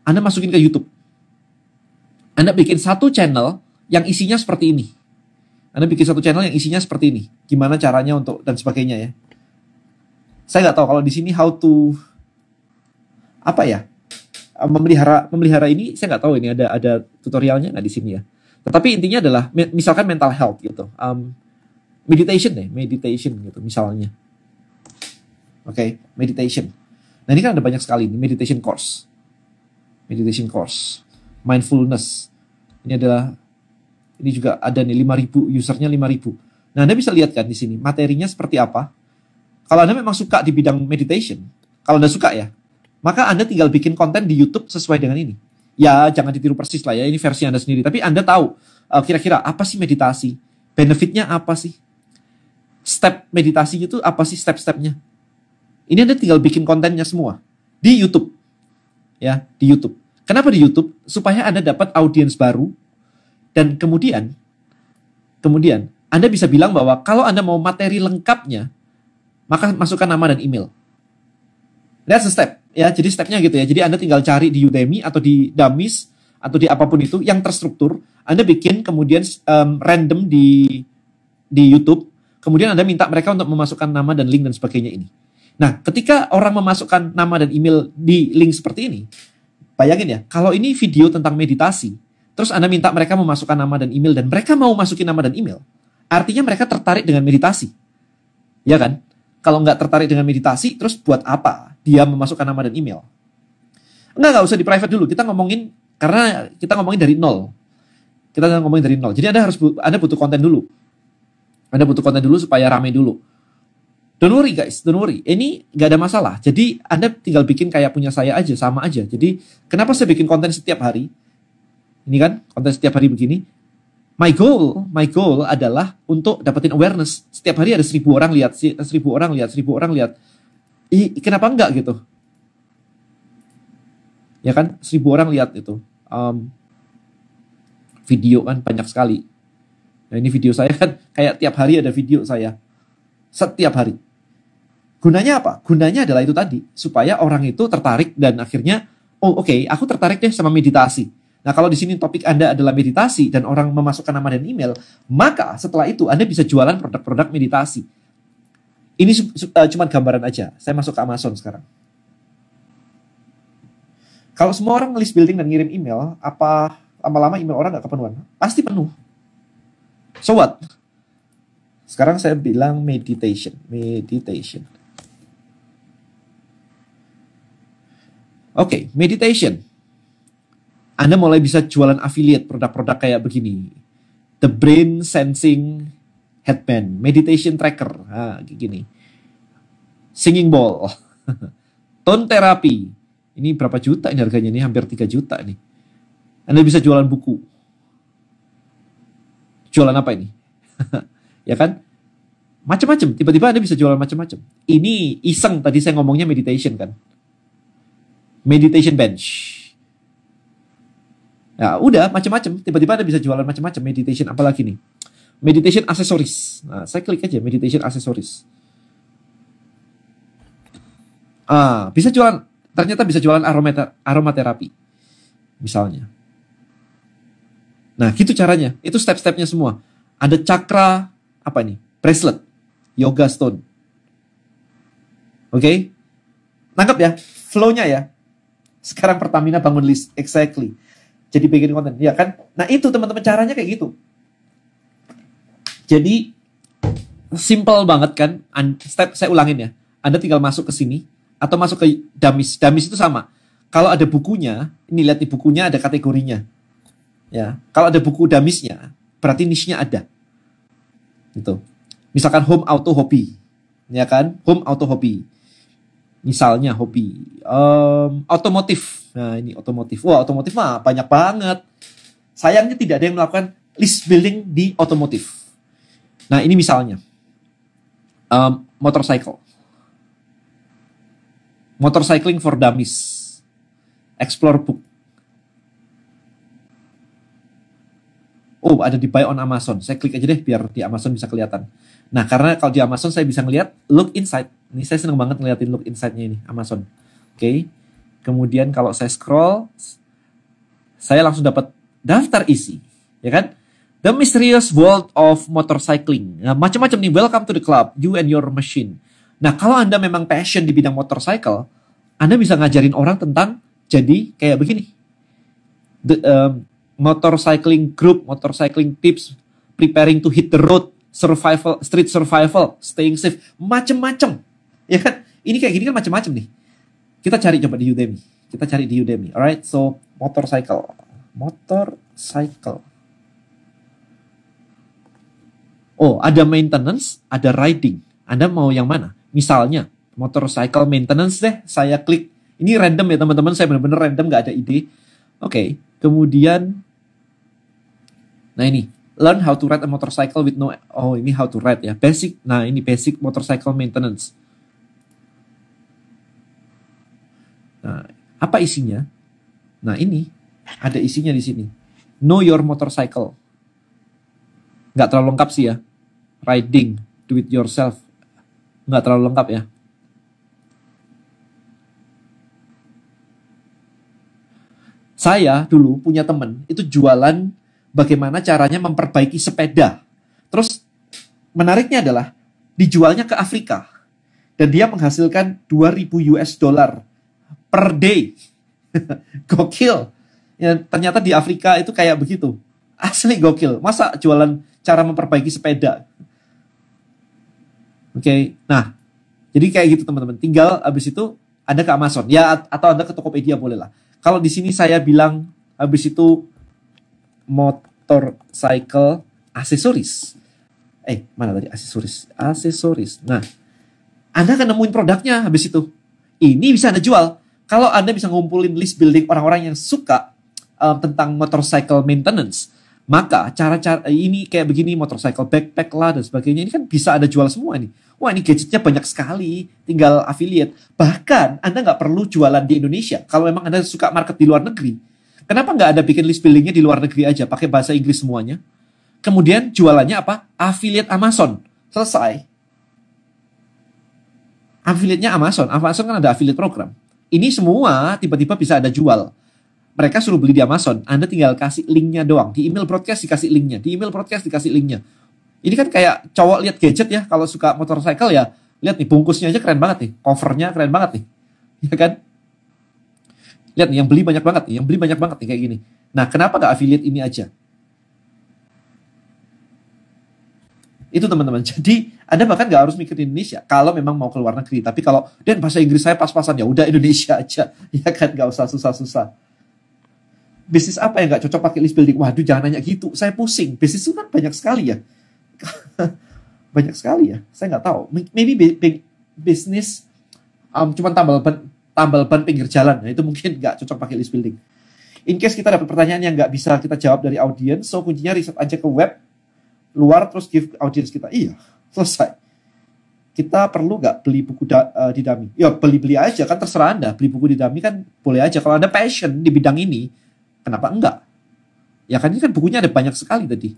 Anda masukin ke YouTube. Anda bikin satu channel yang isinya seperti ini. Anda bikin satu channel yang isinya seperti ini. Gimana caranya untuk dan sebagainya ya. Saya nggak tahu kalau di sini how to apa ya memelihara memelihara ini saya nggak tahu ini ada ada tutorialnya nggak di sini ya. Tetapi intinya adalah misalkan mental health gitu, um, meditation deh, meditation gitu misalnya Oke, okay? meditation. Nah ini kan ada banyak sekali ini meditation course, meditation course, mindfulness. Ini adalah ini juga ada nih 5000 usernya 5000. Nah Anda bisa lihat kan di sini materinya seperti apa. Kalau Anda memang suka di bidang meditation, kalau Anda suka ya, maka Anda tinggal bikin konten di YouTube sesuai dengan ini. Ya jangan ditiru persis lah ya, ini versi Anda sendiri. Tapi Anda tahu eh, kira-kira uh, apa sih meditasi, benefitnya apa sih, step meditasi itu apa sih step-stepnya ini Anda tinggal bikin kontennya semua di YouTube. Ya, di YouTube. Kenapa di YouTube? Supaya Anda dapat audiens baru dan kemudian kemudian Anda bisa bilang bahwa kalau Anda mau materi lengkapnya, maka masukkan nama dan email. That's the step. Ya, jadi stepnya gitu ya. Jadi Anda tinggal cari di Udemy atau di Damis atau di apapun itu yang terstruktur. Anda bikin kemudian um, random di di YouTube. Kemudian Anda minta mereka untuk memasukkan nama dan link dan sebagainya ini. Nah, ketika orang memasukkan nama dan email di link seperti ini, bayangin ya, kalau ini video tentang meditasi, terus Anda minta mereka memasukkan nama dan email dan mereka mau masukin nama dan email, artinya mereka tertarik dengan meditasi. Ya kan? Kalau nggak tertarik dengan meditasi, terus buat apa dia memasukkan nama dan email? Enggak, nggak usah di private dulu. Kita ngomongin, karena kita ngomongin dari nol. Kita ngomongin dari nol. Jadi Anda harus, Anda butuh konten dulu. Anda butuh konten dulu supaya rame dulu Don't worry guys, don't worry. Ini nggak ada masalah. Jadi Anda tinggal bikin kayak punya saya aja, sama aja. Jadi kenapa saya bikin konten setiap hari? Ini kan konten setiap hari begini. My goal, my goal adalah untuk dapetin awareness. Setiap hari ada seribu orang lihat, seribu orang lihat, seribu orang lihat. I, kenapa enggak gitu? Ya kan, seribu orang lihat itu. Um, video kan banyak sekali. Nah ini video saya kan kayak tiap hari ada video saya. Setiap hari. Gunanya apa? Gunanya adalah itu tadi, supaya orang itu tertarik dan akhirnya, oh oke, okay, aku tertarik deh sama meditasi. Nah kalau di sini topik Anda adalah meditasi dan orang memasukkan nama dan email, maka setelah itu Anda bisa jualan produk-produk meditasi. Ini uh, eh, cuma gambaran aja, saya masuk ke Amazon sekarang. Kalau semua orang list building dan ngirim email, apa lama-lama email orang nggak kepenuhan? Pasti penuh. So what? Sekarang saya bilang meditation, meditation. Oke, okay, meditation. Anda mulai bisa jualan affiliate produk-produk kayak begini. The Brain Sensing Headband, Meditation Tracker, ah, gini. Singing Ball, Tone Therapy. Ini berapa juta ini harganya? Ini hampir 3 juta nih. Anda bisa jualan buku. Jualan apa ini? ya kan? Macam-macam. Tiba-tiba Anda bisa jualan macam-macam. Ini iseng tadi saya ngomongnya meditation kan meditation bench. Ya, udah macam-macam. Tiba-tiba ada bisa jualan macam-macam meditation apalagi nih. Meditation aksesoris. Nah, saya klik aja meditation aksesoris. Ah, bisa jualan ternyata bisa jualan aromater aromaterapi. Misalnya. Nah, gitu caranya. Itu step-stepnya semua. Ada cakra apa nih? Bracelet, yoga stone. Oke. Okay? tangkap ya flownya ya. Sekarang Pertamina bangun list, exactly. Jadi bikin konten, ya kan? Nah itu teman-teman caranya kayak gitu. Jadi simple banget kan? Step saya ulangin ya. Anda tinggal masuk ke sini atau masuk ke damis. Damis itu sama. Kalau ada bukunya, ini lihat di bukunya ada kategorinya. Ya, kalau ada buku damisnya, berarti niche-nya ada. Gitu. Misalkan home auto hobby Ya kan? Home auto hobby Misalnya hobi um, otomotif. Nah ini otomotif. Wah otomotif mah banyak banget. Sayangnya tidak ada yang melakukan list building di otomotif. Nah ini misalnya um, motorcycle, motorcycling for dummies, explore book. Oh, ada di buy on Amazon. Saya klik aja deh biar di Amazon bisa kelihatan. Nah, karena kalau di Amazon saya bisa ngelihat look inside. Ini saya seneng banget ngeliatin look insight-nya ini Amazon. Oke. Okay. Kemudian kalau saya scroll saya langsung dapat daftar isi, ya kan? The Mysterious World of Motorcycling. Nah, macam-macam nih, welcome to the club, you and your machine. Nah, kalau Anda memang passion di bidang motorcycle, Anda bisa ngajarin orang tentang jadi kayak begini. The, um, motorcycling group, motorcycling tips, preparing to hit the road, survival, street survival, staying safe, macam-macam ya kan? Ini kayak gini kan macam-macam nih. Kita cari coba di Udemy. Kita cari di Udemy. Alright, so motorcycle. Motorcycle. Oh, ada maintenance, ada riding. Anda mau yang mana? Misalnya, motorcycle maintenance deh, saya klik. Ini random ya teman-teman, saya benar-benar random, nggak ada ide. Oke, okay. kemudian, nah ini, learn how to ride a motorcycle with no, oh ini how to ride ya, basic, nah ini basic motorcycle maintenance. Nah, apa isinya? Nah, ini ada isinya di sini. Know your motorcycle. Nggak terlalu lengkap sih ya. Riding, do it yourself. Nggak terlalu lengkap ya. Saya dulu punya temen, itu jualan bagaimana caranya memperbaiki sepeda. Terus menariknya adalah dijualnya ke Afrika. Dan dia menghasilkan 2000 US dollar per day. gokil. Ya, ternyata di Afrika itu kayak begitu. Asli gokil. Masa jualan cara memperbaiki sepeda? Oke, okay. nah jadi kayak gitu teman-teman. Tinggal abis itu Anda ke Amazon ya atau Anda ke Tokopedia boleh lah. Kalau di sini saya bilang habis itu motorcycle aksesoris. Eh, mana tadi aksesoris? Aksesoris. Nah, Anda akan nemuin produknya habis itu. Ini bisa Anda jual. Kalau Anda bisa ngumpulin list building orang-orang yang suka um, tentang motorcycle maintenance, maka cara-cara eh, ini kayak begini motorcycle backpack lah dan sebagainya ini kan bisa ada jual semua nih wah ini gadgetnya banyak sekali tinggal affiliate bahkan anda nggak perlu jualan di Indonesia kalau memang anda suka market di luar negeri kenapa nggak ada bikin list buildingnya di luar negeri aja pakai bahasa Inggris semuanya kemudian jualannya apa affiliate Amazon selesai affiliate-nya Amazon Amazon kan ada affiliate program ini semua tiba-tiba bisa Anda jual. Mereka suruh beli di Amazon, Anda tinggal kasih linknya doang. Di email broadcast dikasih linknya, di email broadcast dikasih linknya. Ini kan kayak cowok lihat gadget ya, kalau suka motorcycle ya, lihat nih bungkusnya aja keren banget nih, covernya keren banget nih, ya kan? Lihat nih, yang beli banyak banget nih, yang beli banyak banget nih kayak gini. Nah, kenapa nggak affiliate ini aja? Itu teman-teman. Jadi Anda bahkan nggak harus mikirin Indonesia kalau memang mau keluar negeri. Tapi kalau dan bahasa Inggris saya pas-pasan ya udah Indonesia aja. Ya kan nggak usah susah-susah. Bisnis apa yang nggak cocok pakai list building? Waduh jangan nanya gitu. Saya pusing. Bisnis itu kan banyak sekali ya. banyak sekali ya. Saya nggak tahu. Maybe bisnis um, cuman tambal ban tambal ban pinggir jalan. Nah, itu mungkin nggak cocok pakai list building. In case kita dapat pertanyaan yang nggak bisa kita jawab dari audiens, so kuncinya riset aja ke web luar terus give audiens kita. Iya, selesai. Kita perlu gak beli buku da, uh, eh, di Dami? Ya beli-beli aja kan terserah Anda. Beli buku di Dami kan boleh aja. Kalau Anda passion di bidang ini, kenapa enggak? Ya kan ini kan bukunya ada banyak sekali tadi.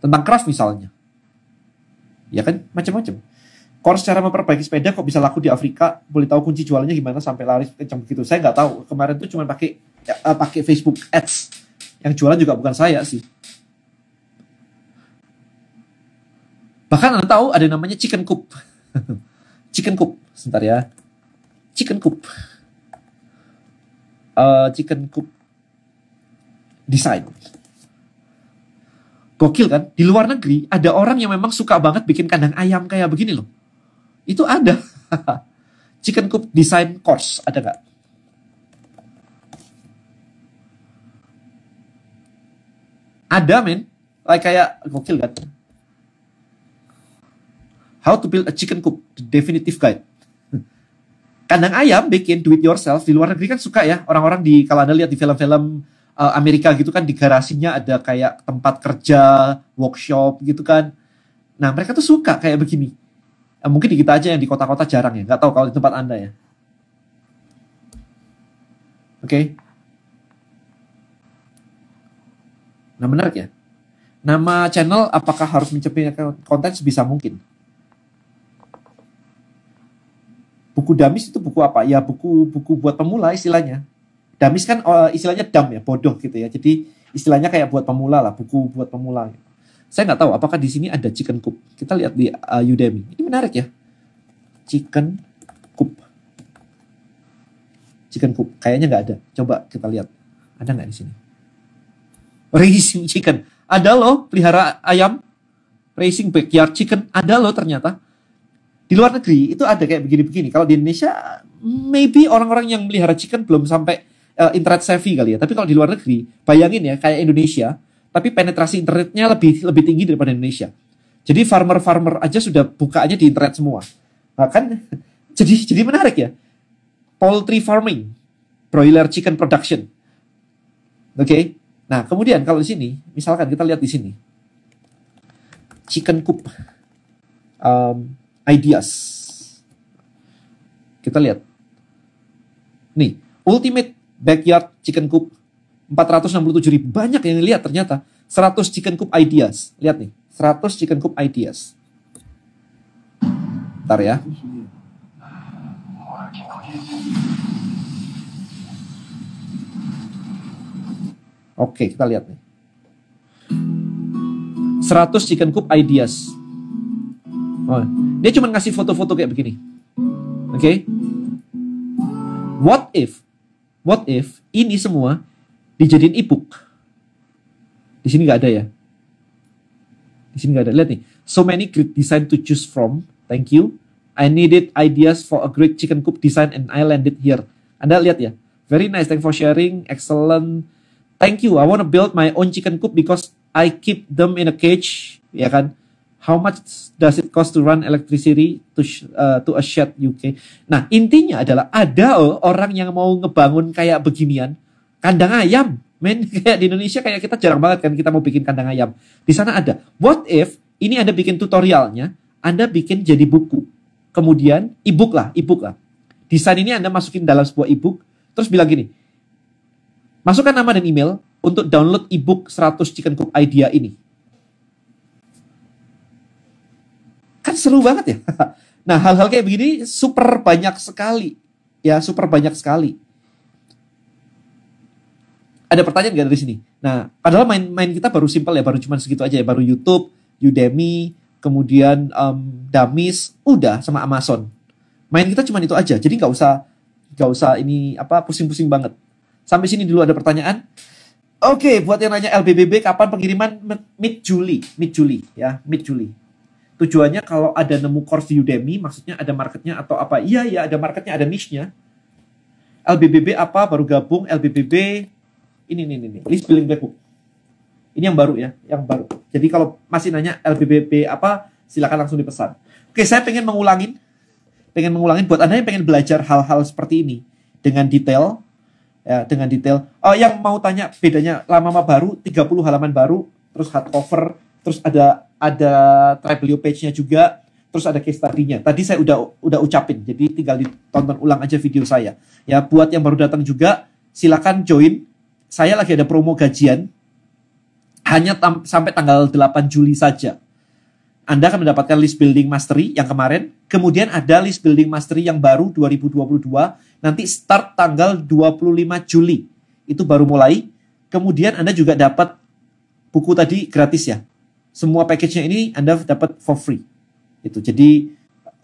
Tentang craft misalnya. Ya kan macam-macam. Course cara memperbaiki sepeda kok bisa laku di Afrika? Boleh tahu kunci jualannya gimana sampai laris kencang begitu? Saya nggak tahu. Kemarin tuh cuma pakai ya, eh, pakai Facebook Ads. Yang jualan juga bukan saya sih Bahkan Anda tahu ada namanya chicken coop. chicken coop, sebentar ya. Chicken coop. Uh, chicken coop design. Gokil kan? Di luar negeri ada orang yang memang suka banget bikin kandang ayam kayak begini loh. Itu ada. chicken coop design course ada nggak? Ada men. Like kayak gokil kan? How to build a chicken coop, the definitive guide. Kandang ayam bikin do it yourself di luar negeri kan suka ya orang-orang di kalau anda lihat di film-film uh, Amerika gitu kan di garasinya ada kayak tempat kerja, workshop gitu kan. Nah mereka tuh suka kayak begini. Uh, mungkin di kita aja yang di kota-kota jarang ya, Gak tahu kalau di tempat anda ya. Oke. Okay. Nah menarik ya. Nama channel apakah harus mencapai konten sebisa mungkin? buku damis itu buku apa? Ya buku buku buat pemula istilahnya. Damis kan eh, istilahnya dam ya, bodoh gitu ya. Jadi istilahnya kayak buat pemula lah, buku buat pemula. Saya nggak tahu apakah di sini ada chicken coop. Kita lihat di uh, Udemy. Ini menarik ya. Chicken coop. Chicken coop. Kayaknya nggak ada. Coba kita lihat. Ada nggak di sini? Racing chicken. Ada loh pelihara ayam. Racing backyard chicken. Ada loh ternyata di luar negeri itu ada kayak begini-begini. Kalau di Indonesia, maybe orang-orang yang melihara chicken belum sampai uh, internet savvy kali ya. Tapi kalau di luar negeri, bayangin ya kayak Indonesia, tapi penetrasi internetnya lebih lebih tinggi daripada Indonesia. Jadi farmer-farmer aja sudah bukaannya di internet semua. Nah, kan jadi jadi menarik ya. Poultry farming, broiler chicken production. Oke. Okay? Nah, kemudian kalau di sini, misalkan kita lihat di sini. Chicken coop. Um, ideas. Kita lihat. Nih, ultimate backyard chicken coop 467 ribu. Banyak yang lihat ternyata. 100 chicken coop ideas. Lihat nih, 100 chicken coop ideas. Bentar ya. Oke, kita lihat nih. 100 chicken coop ideas. Oh, dia cuma ngasih foto-foto kayak begini. Oke? Okay? What if? What if ini semua dijadiin ebook? Di sini nggak ada ya. Di sini nggak ada. Lihat nih. So many great design to choose from. Thank you. I needed ideas for a great chicken coop design and I landed here. Anda lihat ya. Very nice. Thank for sharing. Excellent. Thank you. I want to build my own chicken coop because I keep them in a cage. Ya kan? How much does it cost to run electricity to uh, to a shed UK? Nah, intinya adalah ada oh, orang yang mau ngebangun kayak beginian, kandang ayam. Men, kayak di Indonesia kayak kita jarang banget kan kita mau bikin kandang ayam. Di sana ada. What if ini Anda bikin tutorialnya, Anda bikin jadi buku. Kemudian e lah, e lah. Desain ini Anda masukin dalam sebuah e terus bilang gini. Masukkan nama dan email untuk download e-book 100 chicken coop idea ini kan seru banget ya. Nah, hal-hal kayak begini super banyak sekali. Ya, super banyak sekali. Ada pertanyaan gak dari sini? Nah, padahal main-main kita baru simpel ya, baru cuman segitu aja ya, baru YouTube, Udemy, kemudian um, Damis, udah sama Amazon. Main kita cuman itu aja, jadi nggak usah nggak usah ini apa pusing-pusing banget. Sampai sini dulu ada pertanyaan. Oke, okay, buat yang nanya LBBB kapan pengiriman mid Juli, mid Juli ya, mid Juli tujuannya kalau ada nemu course di Udemy, maksudnya ada marketnya atau apa? Iya, iya ada marketnya, ada niche-nya. LBBB apa, baru gabung, LBBB, ini, ini, ini, ini, list building black Ini yang baru ya, yang baru. Jadi kalau masih nanya LBBB apa, silakan langsung dipesan. Oke, saya pengen mengulangin, pengen mengulangin buat Anda yang pengen belajar hal-hal seperti ini dengan detail, ya, dengan detail. Oh, yang mau tanya bedanya lama lama baru, 30 halaman baru, terus hardcover, terus ada ada Tribelio page-nya juga, terus ada case study Tadi saya udah udah ucapin, jadi tinggal ditonton ulang aja video saya. Ya, buat yang baru datang juga, silakan join. Saya lagi ada promo gajian, hanya tam sampai tanggal 8 Juli saja. Anda akan mendapatkan list building mastery yang kemarin, kemudian ada list building mastery yang baru 2022, nanti start tanggal 25 Juli. Itu baru mulai. Kemudian Anda juga dapat buku tadi gratis ya, semua package-nya ini Anda dapat for free. Itu. Jadi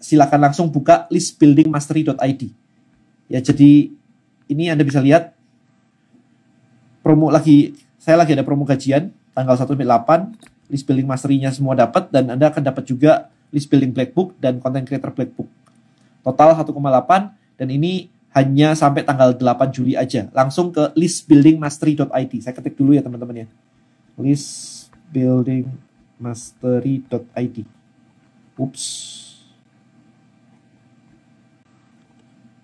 silakan langsung buka listbuildingmastery.id. Ya, jadi ini Anda bisa lihat promo lagi saya lagi ada promo gajian tanggal 1 sampai 8 list building mastery-nya semua dapat dan Anda akan dapat juga list building black book dan content creator black book. Total 1,8 dan ini hanya sampai tanggal 8 Juli aja. Langsung ke listbuildingmastery.id. Saya ketik dulu ya teman-teman ya. List building mastery.id. Ups.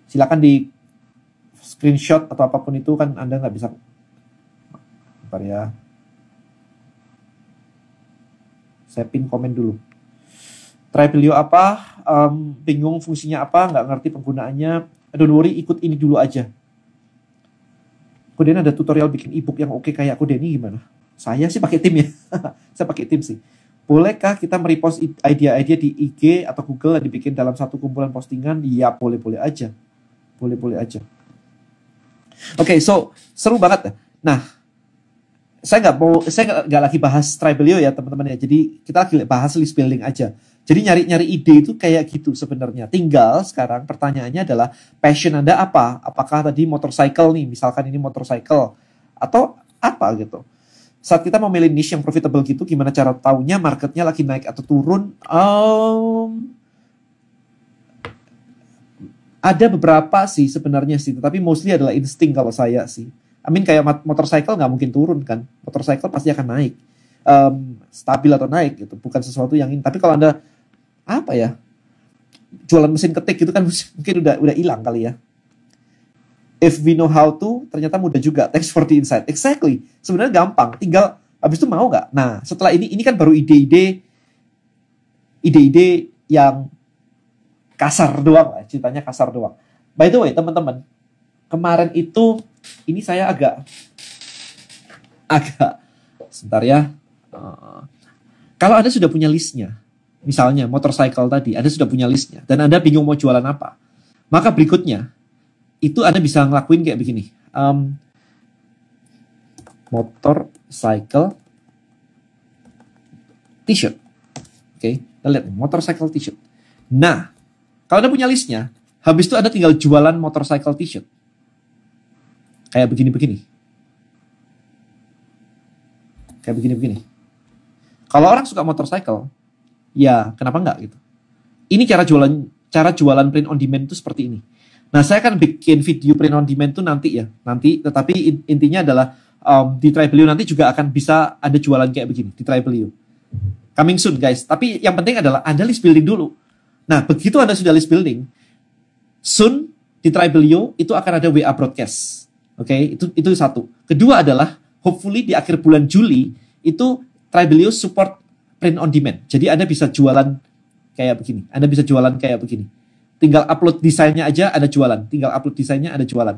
Silakan di screenshot atau apapun itu kan Anda nggak bisa. Bentar ya. Saya pin komen dulu. Try video apa, um, bingung fungsinya apa, nggak ngerti penggunaannya. Don't worry, ikut ini dulu aja. Kemudian ada tutorial bikin ebook yang oke okay kayak aku Denny gimana? Saya sih pakai tim ya. saya pakai tim sih. Bolehkah kita merepost ide-ide di IG atau Google yang dibikin dalam satu kumpulan postingan? Ya, boleh-boleh aja. Boleh-boleh aja. Oke, okay, so seru banget. Nah, saya nggak mau, saya nggak lagi bahas tribalio ya teman-teman ya. Jadi kita lagi bahas list building aja. Jadi nyari-nyari ide itu kayak gitu sebenarnya. Tinggal sekarang pertanyaannya adalah passion Anda apa? Apakah tadi motorcycle nih, misalkan ini motorcycle atau apa gitu saat kita memilih niche yang profitable gitu, gimana cara taunya marketnya lagi naik atau turun? Um, ada beberapa sih sebenarnya sih, tapi mostly adalah insting kalau saya sih. I mean kayak motorcycle nggak mungkin turun kan, motorcycle pasti akan naik, um, stabil atau naik gitu, bukan sesuatu yang ini. Tapi kalau anda apa ya, jualan mesin ketik gitu kan mungkin udah udah hilang kali ya if we know how to, ternyata mudah juga. Thanks for the insight. Exactly. Sebenarnya gampang. Tinggal habis itu mau nggak? Nah, setelah ini ini kan baru ide-ide ide-ide yang kasar doang lah. Ceritanya kasar doang. By the way, teman-teman, kemarin itu ini saya agak agak sebentar ya. Uh, kalau Anda sudah punya listnya, misalnya motorcycle tadi, Anda sudah punya listnya, dan Anda bingung mau jualan apa, maka berikutnya itu Anda bisa ngelakuin kayak begini. Um, motor, cycle, t-shirt. Oke, okay. kita lihat motorcycle t-shirt. Nah, kalau Anda punya listnya, habis itu Anda tinggal jualan motorcycle t-shirt. Kayak begini-begini. Kayak begini-begini. Kalau orang suka motorcycle, ya kenapa enggak gitu. Ini cara jualan cara jualan print on demand itu seperti ini. Nah, saya akan bikin video print on demand tuh nanti ya, nanti. Tetapi intinya adalah um, di Tribelio nanti juga akan bisa ada jualan kayak begini di Tribelio. Coming soon guys. Tapi yang penting adalah Anda list building dulu. Nah, begitu Anda sudah list building, soon di Tribelio itu akan ada WA broadcast. Oke, okay? itu itu satu. Kedua adalah hopefully di akhir bulan Juli itu Tribelio support print on demand. Jadi Anda bisa jualan kayak begini. Anda bisa jualan kayak begini tinggal upload desainnya aja ada jualan tinggal upload desainnya ada jualan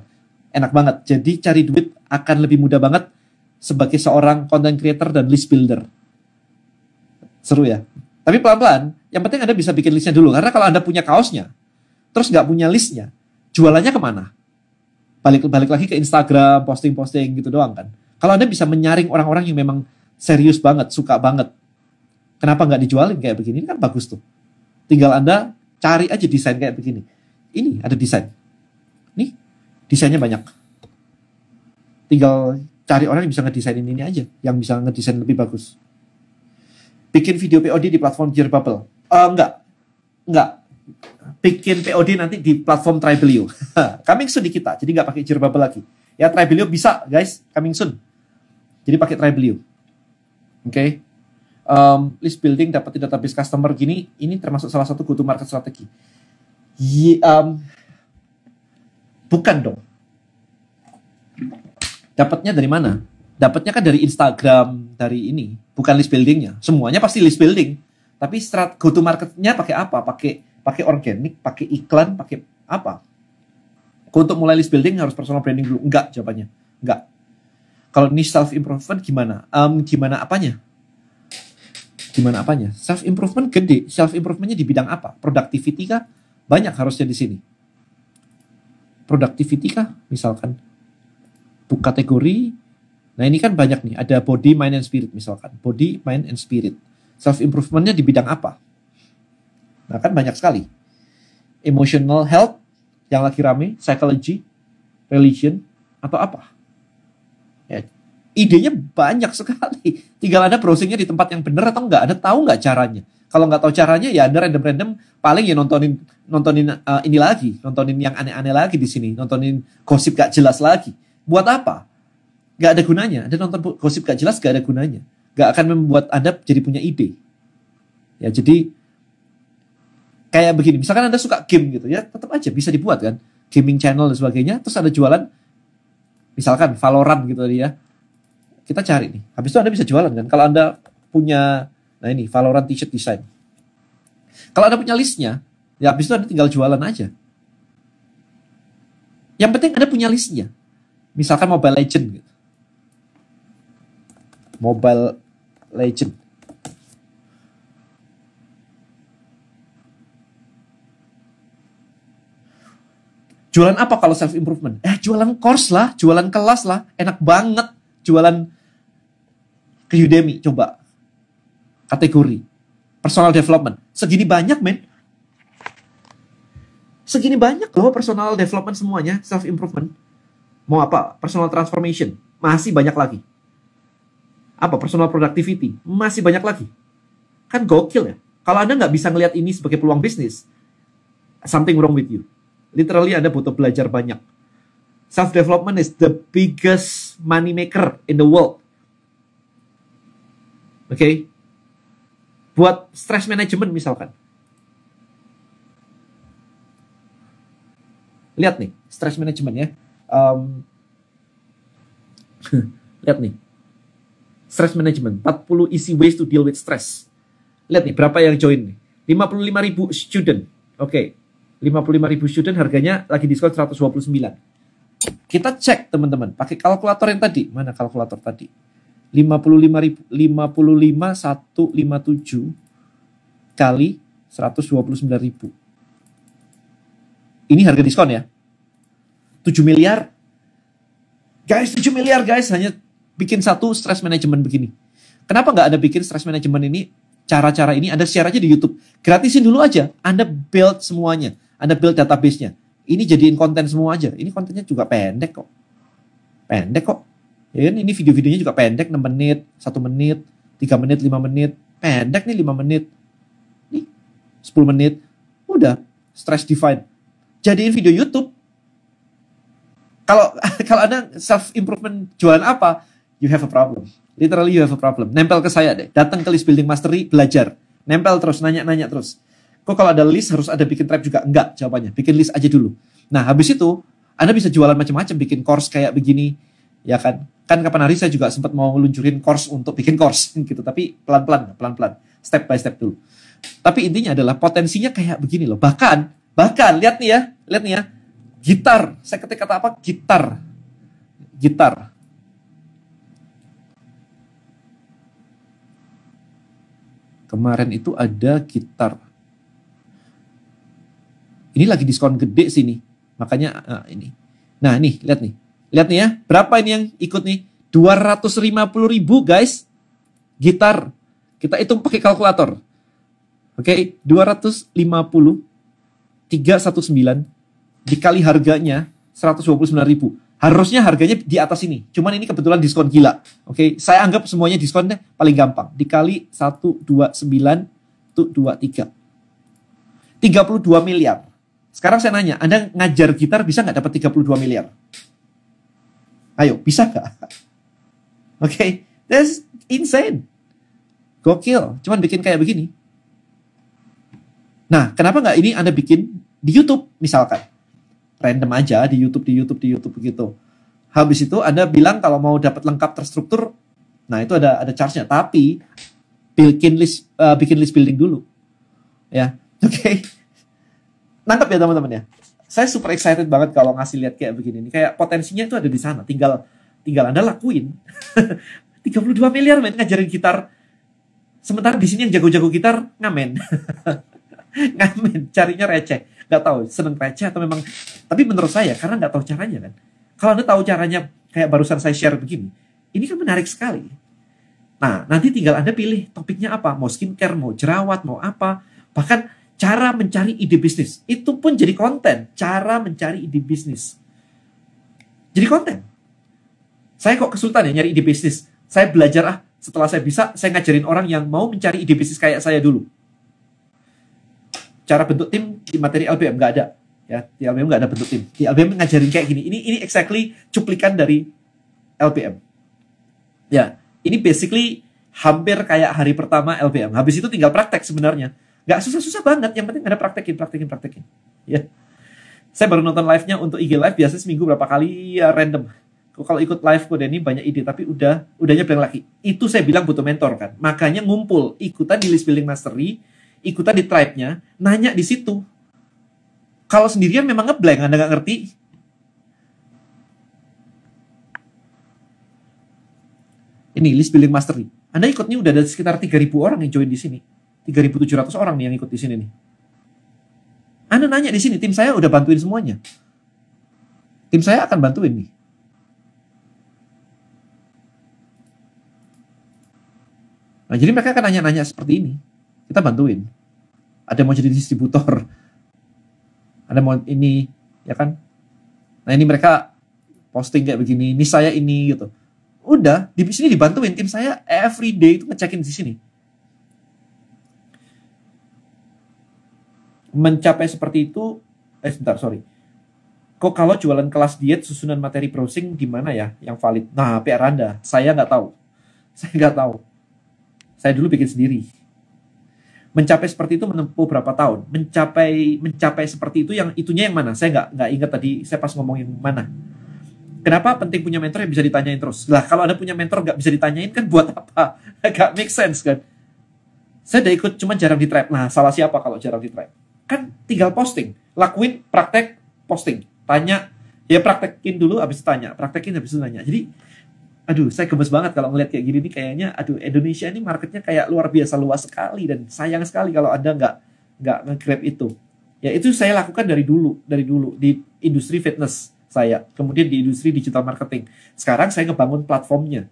enak banget jadi cari duit akan lebih mudah banget sebagai seorang content creator dan list builder seru ya tapi pelan-pelan yang penting anda bisa bikin listnya dulu karena kalau anda punya kaosnya terus nggak punya listnya jualannya kemana balik balik lagi ke Instagram posting posting gitu doang kan kalau anda bisa menyaring orang-orang yang memang serius banget suka banget kenapa nggak dijualin kayak begini ini kan bagus tuh tinggal anda Cari aja desain kayak begini. Ini ada desain. Nih, desainnya banyak. Tinggal cari orang yang bisa ngedesainin ini aja, yang bisa ngedesain lebih bagus. Bikin video POD di platform Gearbubble. Uh, eh, enggak, enggak. Bikin POD nanti di platform Tribelio. coming soon di kita, jadi nggak pakai Gearbubble lagi. Ya Tribelio bisa, guys, coming soon. Jadi pakai Tribelio. Oke. Okay? um, list building dapat di database customer gini ini termasuk salah satu go to market strategi um, bukan dong dapatnya dari mana dapatnya kan dari Instagram dari ini bukan list buildingnya semuanya pasti list building tapi strat go to marketnya pakai apa pakai pakai organik pakai iklan pakai apa untuk mulai list building harus personal branding dulu enggak jawabannya enggak kalau niche self improvement gimana um, gimana apanya Gimana apanya? Self improvement gede. Self improvementnya di bidang apa? Productivity kah? Banyak harusnya di sini. Productivity kah? Misalkan buka kategori. Nah ini kan banyak nih. Ada body, mind, and spirit misalkan. Body, mind, and spirit. Self improvementnya di bidang apa? Nah kan banyak sekali. Emotional health yang lagi rame, psychology, religion, atau apa? idenya banyak sekali. Tinggal Anda browsingnya di tempat yang benar atau enggak. Anda tahu enggak caranya. Kalau enggak tahu caranya ya Anda random-random paling ya nontonin nontonin uh, ini lagi, nontonin yang aneh-aneh lagi di sini, nontonin gosip gak jelas lagi. Buat apa? Gak ada gunanya. Anda nonton gosip gak jelas gak ada gunanya. Gak akan membuat Anda jadi punya ide. Ya jadi kayak begini. Misalkan Anda suka game gitu ya, tetap aja bisa dibuat kan. Gaming channel dan sebagainya, terus ada jualan misalkan Valorant gitu tadi ya kita cari nih. Habis itu Anda bisa jualan kan. Kalau Anda punya, nah ini Valorant T-shirt design. Kalau Anda punya listnya, ya habis itu Anda tinggal jualan aja. Yang penting Anda punya listnya. Misalkan Mobile Legend. Gitu. Mobile Legend. Jualan apa kalau self improvement? Eh jualan course lah, jualan kelas lah, enak banget. Jualan ke Udemy coba kategori personal development segini banyak men segini banyak loh personal development semuanya self improvement mau apa personal transformation masih banyak lagi apa personal productivity masih banyak lagi kan gokil ya kalau anda nggak bisa ngelihat ini sebagai peluang bisnis something wrong with you literally anda butuh belajar banyak self development is the biggest money maker in the world Oke. Okay? Buat stress management misalkan. Lihat nih, stress management ya. Um, lihat nih. Stress management, 40 easy ways to deal with stress. Lihat nih, berapa yang join nih? 55 ribu student. Oke, okay. 55 ribu student harganya lagi diskon 129. Kita cek teman-teman, pakai kalkulator yang tadi. Mana kalkulator tadi? 55 157 kali 129.000. Ini harga diskon ya. 7 miliar. Guys, 7 miliar guys hanya bikin satu stress management begini. Kenapa nggak ada bikin stress management ini? Cara-cara ini Anda share aja di YouTube. Gratisin dulu aja. Anda build semuanya. Anda build database-nya. Ini jadiin konten semua aja. Ini kontennya juga pendek kok. Pendek kok. Ya kan ini video-videonya juga pendek 6 menit, 1 menit, 3 menit, 5 menit. Pendek nih 5 menit. Nih 10 menit. Udah stress define Jadiin video YouTube. Kalau kalau ada self improvement jualan apa, you have a problem. Literally you have a problem. Nempel ke saya deh. Datang ke list building mastery, belajar. Nempel terus, nanya-nanya terus. Kok kalau ada list harus ada bikin trap juga? Enggak jawabannya. Bikin list aja dulu. Nah habis itu, Anda bisa jualan macam-macam. Bikin course kayak begini, ya kan kan kapan hari saya juga sempat mau ngeluncurin course untuk bikin course gitu tapi pelan-pelan pelan-pelan step by step dulu tapi intinya adalah potensinya kayak begini loh bahkan bahkan lihat nih ya lihat nih ya gitar saya ketik kata apa gitar gitar kemarin itu ada gitar ini lagi diskon gede sini makanya uh, ini nah nih lihat nih Lihat nih ya, berapa ini yang ikut nih? 250 ribu guys. Gitar. Kita hitung pakai kalkulator. Oke, okay, 250 319 dikali harganya 129 ribu. Harusnya harganya di atas ini. Cuman ini kebetulan diskon gila. Oke, okay, saya anggap semuanya diskonnya paling gampang. Dikali 129 itu 23. 32 miliar. Sekarang saya nanya, Anda ngajar gitar bisa nggak dapat 32 miliar? Ayo, bisa gak? Oke, okay? that's insane. Gokil, cuman bikin kayak begini. Nah, kenapa nggak ini Anda bikin di YouTube misalkan? Random aja di YouTube, di YouTube, di YouTube begitu. Habis itu Anda bilang kalau mau dapat lengkap terstruktur, nah itu ada ada charge-nya. Tapi bikin list uh, bikin list building dulu. Ya. Oke. Okay. Nangkap ya teman-teman ya saya super excited banget kalau ngasih lihat kayak begini nih. Kayak potensinya itu ada di sana. Tinggal tinggal Anda lakuin. 32 miliar main ngajarin gitar. Sementara di sini yang jago-jago gitar ngamen. ngamen, carinya receh. Gak tahu seneng receh atau memang tapi menurut saya karena nggak tahu caranya kan. Kalau Anda tahu caranya kayak barusan saya share begini, ini kan menarik sekali. Nah, nanti tinggal Anda pilih topiknya apa. Mau skincare, mau jerawat, mau apa. Bahkan Cara mencari ide bisnis. Itu pun jadi konten. Cara mencari ide bisnis. Jadi konten. Saya kok kesulitan ya nyari ide bisnis. Saya belajar ah setelah saya bisa, saya ngajarin orang yang mau mencari ide bisnis kayak saya dulu. Cara bentuk tim di materi LBM nggak ada. Ya, di LBM nggak ada bentuk tim. Di LBM ngajarin kayak gini. Ini ini exactly cuplikan dari LBM. Ya, ini basically hampir kayak hari pertama LBM. Habis itu tinggal praktek sebenarnya. Gak susah-susah banget, yang penting ada praktekin, praktekin, praktekin. Ya. Saya baru nonton live-nya untuk IG live biasanya seminggu berapa kali ya random. Kalau ikut live kok denny banyak ide tapi udah udahnya bilang lagi. Itu saya bilang butuh mentor kan. Makanya ngumpul, ikutan di list building mastery, ikutan di tribe-nya, nanya di situ. Kalau sendirian memang ngeblank, Anda nggak ngerti. Ini list building mastery. Anda ikutnya udah ada sekitar 3000 orang yang join di sini. 3.700 orang nih yang ikut di sini nih. Anda nanya di sini, tim saya udah bantuin semuanya. Tim saya akan bantuin nih. Nah, jadi mereka akan nanya-nanya seperti ini. Kita bantuin. Ada mau jadi distributor. Ada mau ini, ya kan? Nah, ini mereka posting kayak begini. Ini saya ini, gitu. Udah, di sini dibantuin. Tim saya every day itu ngecekin di sini. mencapai seperti itu eh sebentar sorry kok kalau jualan kelas diet susunan materi browsing gimana ya yang valid nah PR anda saya nggak tahu saya nggak tahu saya dulu bikin sendiri mencapai seperti itu menempuh berapa tahun mencapai mencapai seperti itu yang itunya yang mana saya nggak nggak ingat tadi saya pas ngomong yang mana kenapa penting punya mentor yang bisa ditanyain terus lah kalau anda punya mentor nggak bisa ditanyain kan buat apa nggak make sense kan saya udah ikut cuman jarang di trap nah salah siapa kalau jarang di trap Kan tinggal posting. Lakuin praktek posting. Tanya. Ya praktekin dulu abis tanya. Praktekin habis tanya. Jadi aduh saya gemes banget kalau ngeliat kayak gini nih kayaknya aduh Indonesia ini marketnya kayak luar biasa luas sekali dan sayang sekali kalau anda nggak nggak ngegrab itu ya itu saya lakukan dari dulu dari dulu di industri fitness saya kemudian di industri digital marketing sekarang saya ngebangun platformnya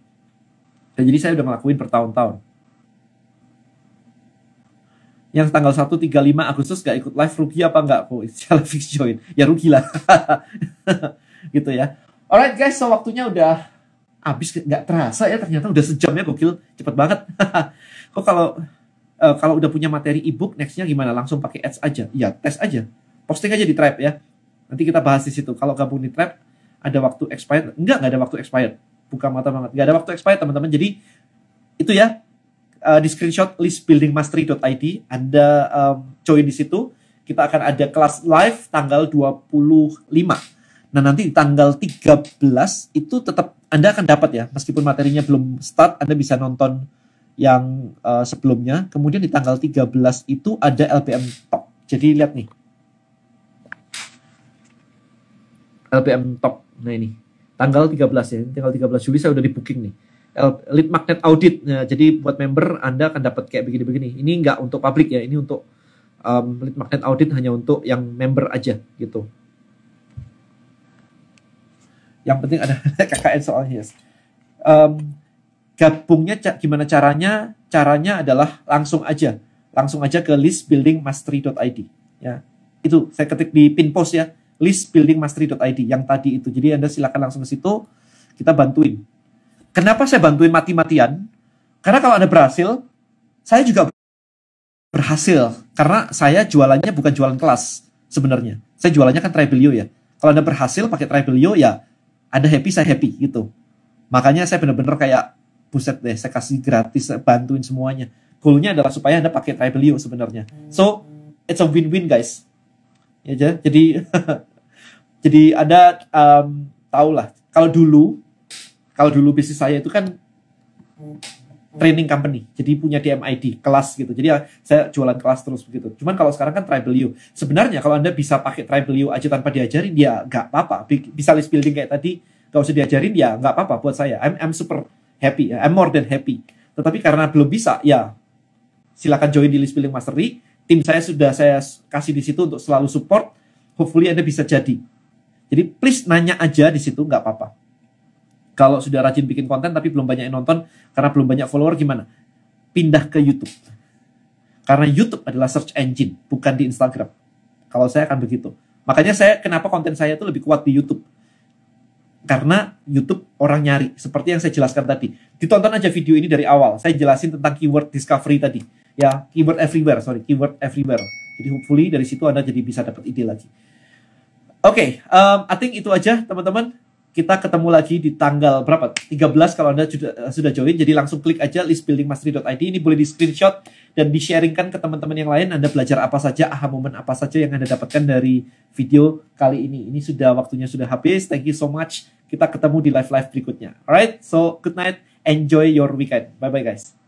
dan jadi saya udah ngelakuin bertahun-tahun yang tanggal 1 35 Agustus gak ikut live rugi apa enggak kok secara fix join ya rugi lah gitu ya alright guys so waktunya udah habis nggak terasa ya ternyata udah sejam ya gokil cepet banget kok kalau uh, kalau udah punya materi ebook nextnya gimana langsung pakai ads aja ya tes aja posting aja di trap ya nanti kita bahas di situ kalau gabung di trap ada waktu expired enggak nggak ada waktu expired buka mata banget nggak ada waktu expired teman-teman jadi itu ya uh, di screenshot list building listbuildingmastery.id Anda um, join di situ. Kita akan ada kelas live tanggal 25. Nah, nanti di tanggal 13 itu tetap Anda akan dapat ya, meskipun materinya belum start, Anda bisa nonton yang uh, sebelumnya. Kemudian di tanggal 13 itu ada LPM top Jadi lihat nih. LPM top Nah ini. Tanggal 13 ya. Tanggal 13 Juli saya udah di booking nih lead magnet audit. Nah, jadi buat member Anda akan dapat kayak begini-begini. Ini nggak untuk publik ya, ini untuk um, lead magnet audit hanya untuk yang member aja gitu. Yang penting ada KKN soalnya. Yes. Um, gabungnya gimana caranya? Caranya adalah langsung aja, langsung aja ke listbuildingmastery.id. Ya, itu saya ketik di pin post ya, listbuildingmastery.id yang tadi itu. Jadi Anda silakan langsung ke situ, kita bantuin Kenapa saya bantuin mati-matian? Karena kalau Anda berhasil, saya juga berhasil. Karena saya jualannya bukan jualan kelas sebenarnya. Saya jualannya kan Tribelio ya. Kalau Anda berhasil pakai Tribelio ya Anda happy, saya happy gitu. Makanya saya bener-bener kayak buset deh, saya kasih gratis, saya bantuin semuanya. Goalnya adalah supaya Anda pakai Tribelio sebenarnya. So, it's a win-win guys. Ya, jadi jadi Anda um, lah, Kalau dulu kalau dulu bisnis saya itu kan training company. Jadi punya DMID, kelas gitu. Jadi ya, saya jualan kelas terus begitu. Cuman kalau sekarang kan tribal you. Sebenarnya kalau Anda bisa pakai tribal you aja tanpa diajarin, ya nggak apa-apa. Bisa list building kayak tadi, nggak usah diajarin, ya nggak apa-apa buat saya. I'm, I'm super happy. Ya. I'm more than happy. Tetapi karena belum bisa, ya silakan join di list building mastery. Tim saya sudah saya kasih di situ untuk selalu support. Hopefully Anda bisa jadi. Jadi please nanya aja di situ, nggak apa-apa. Kalau sudah rajin bikin konten tapi belum banyak yang nonton karena belum banyak follower gimana? Pindah ke YouTube. Karena YouTube adalah search engine, bukan di Instagram. Kalau saya akan begitu. Makanya saya kenapa konten saya itu lebih kuat di YouTube. Karena YouTube orang nyari, seperti yang saya jelaskan tadi. Ditonton aja video ini dari awal. Saya jelasin tentang keyword discovery tadi. Ya, keyword everywhere, sorry, keyword everywhere. Jadi hopefully dari situ Anda jadi bisa dapat ide lagi. Oke, okay, um, I think itu aja teman-teman kita ketemu lagi di tanggal berapa? 13 kalau Anda sudah, sudah join. Jadi langsung klik aja listbuildingmastery.id. Ini boleh di screenshot dan di-sharingkan ke teman-teman yang lain. Anda belajar apa saja, aha momen apa saja yang Anda dapatkan dari video kali ini. Ini sudah waktunya sudah habis. Thank you so much. Kita ketemu di live-live berikutnya. Alright, so good night. Enjoy your weekend. Bye-bye guys.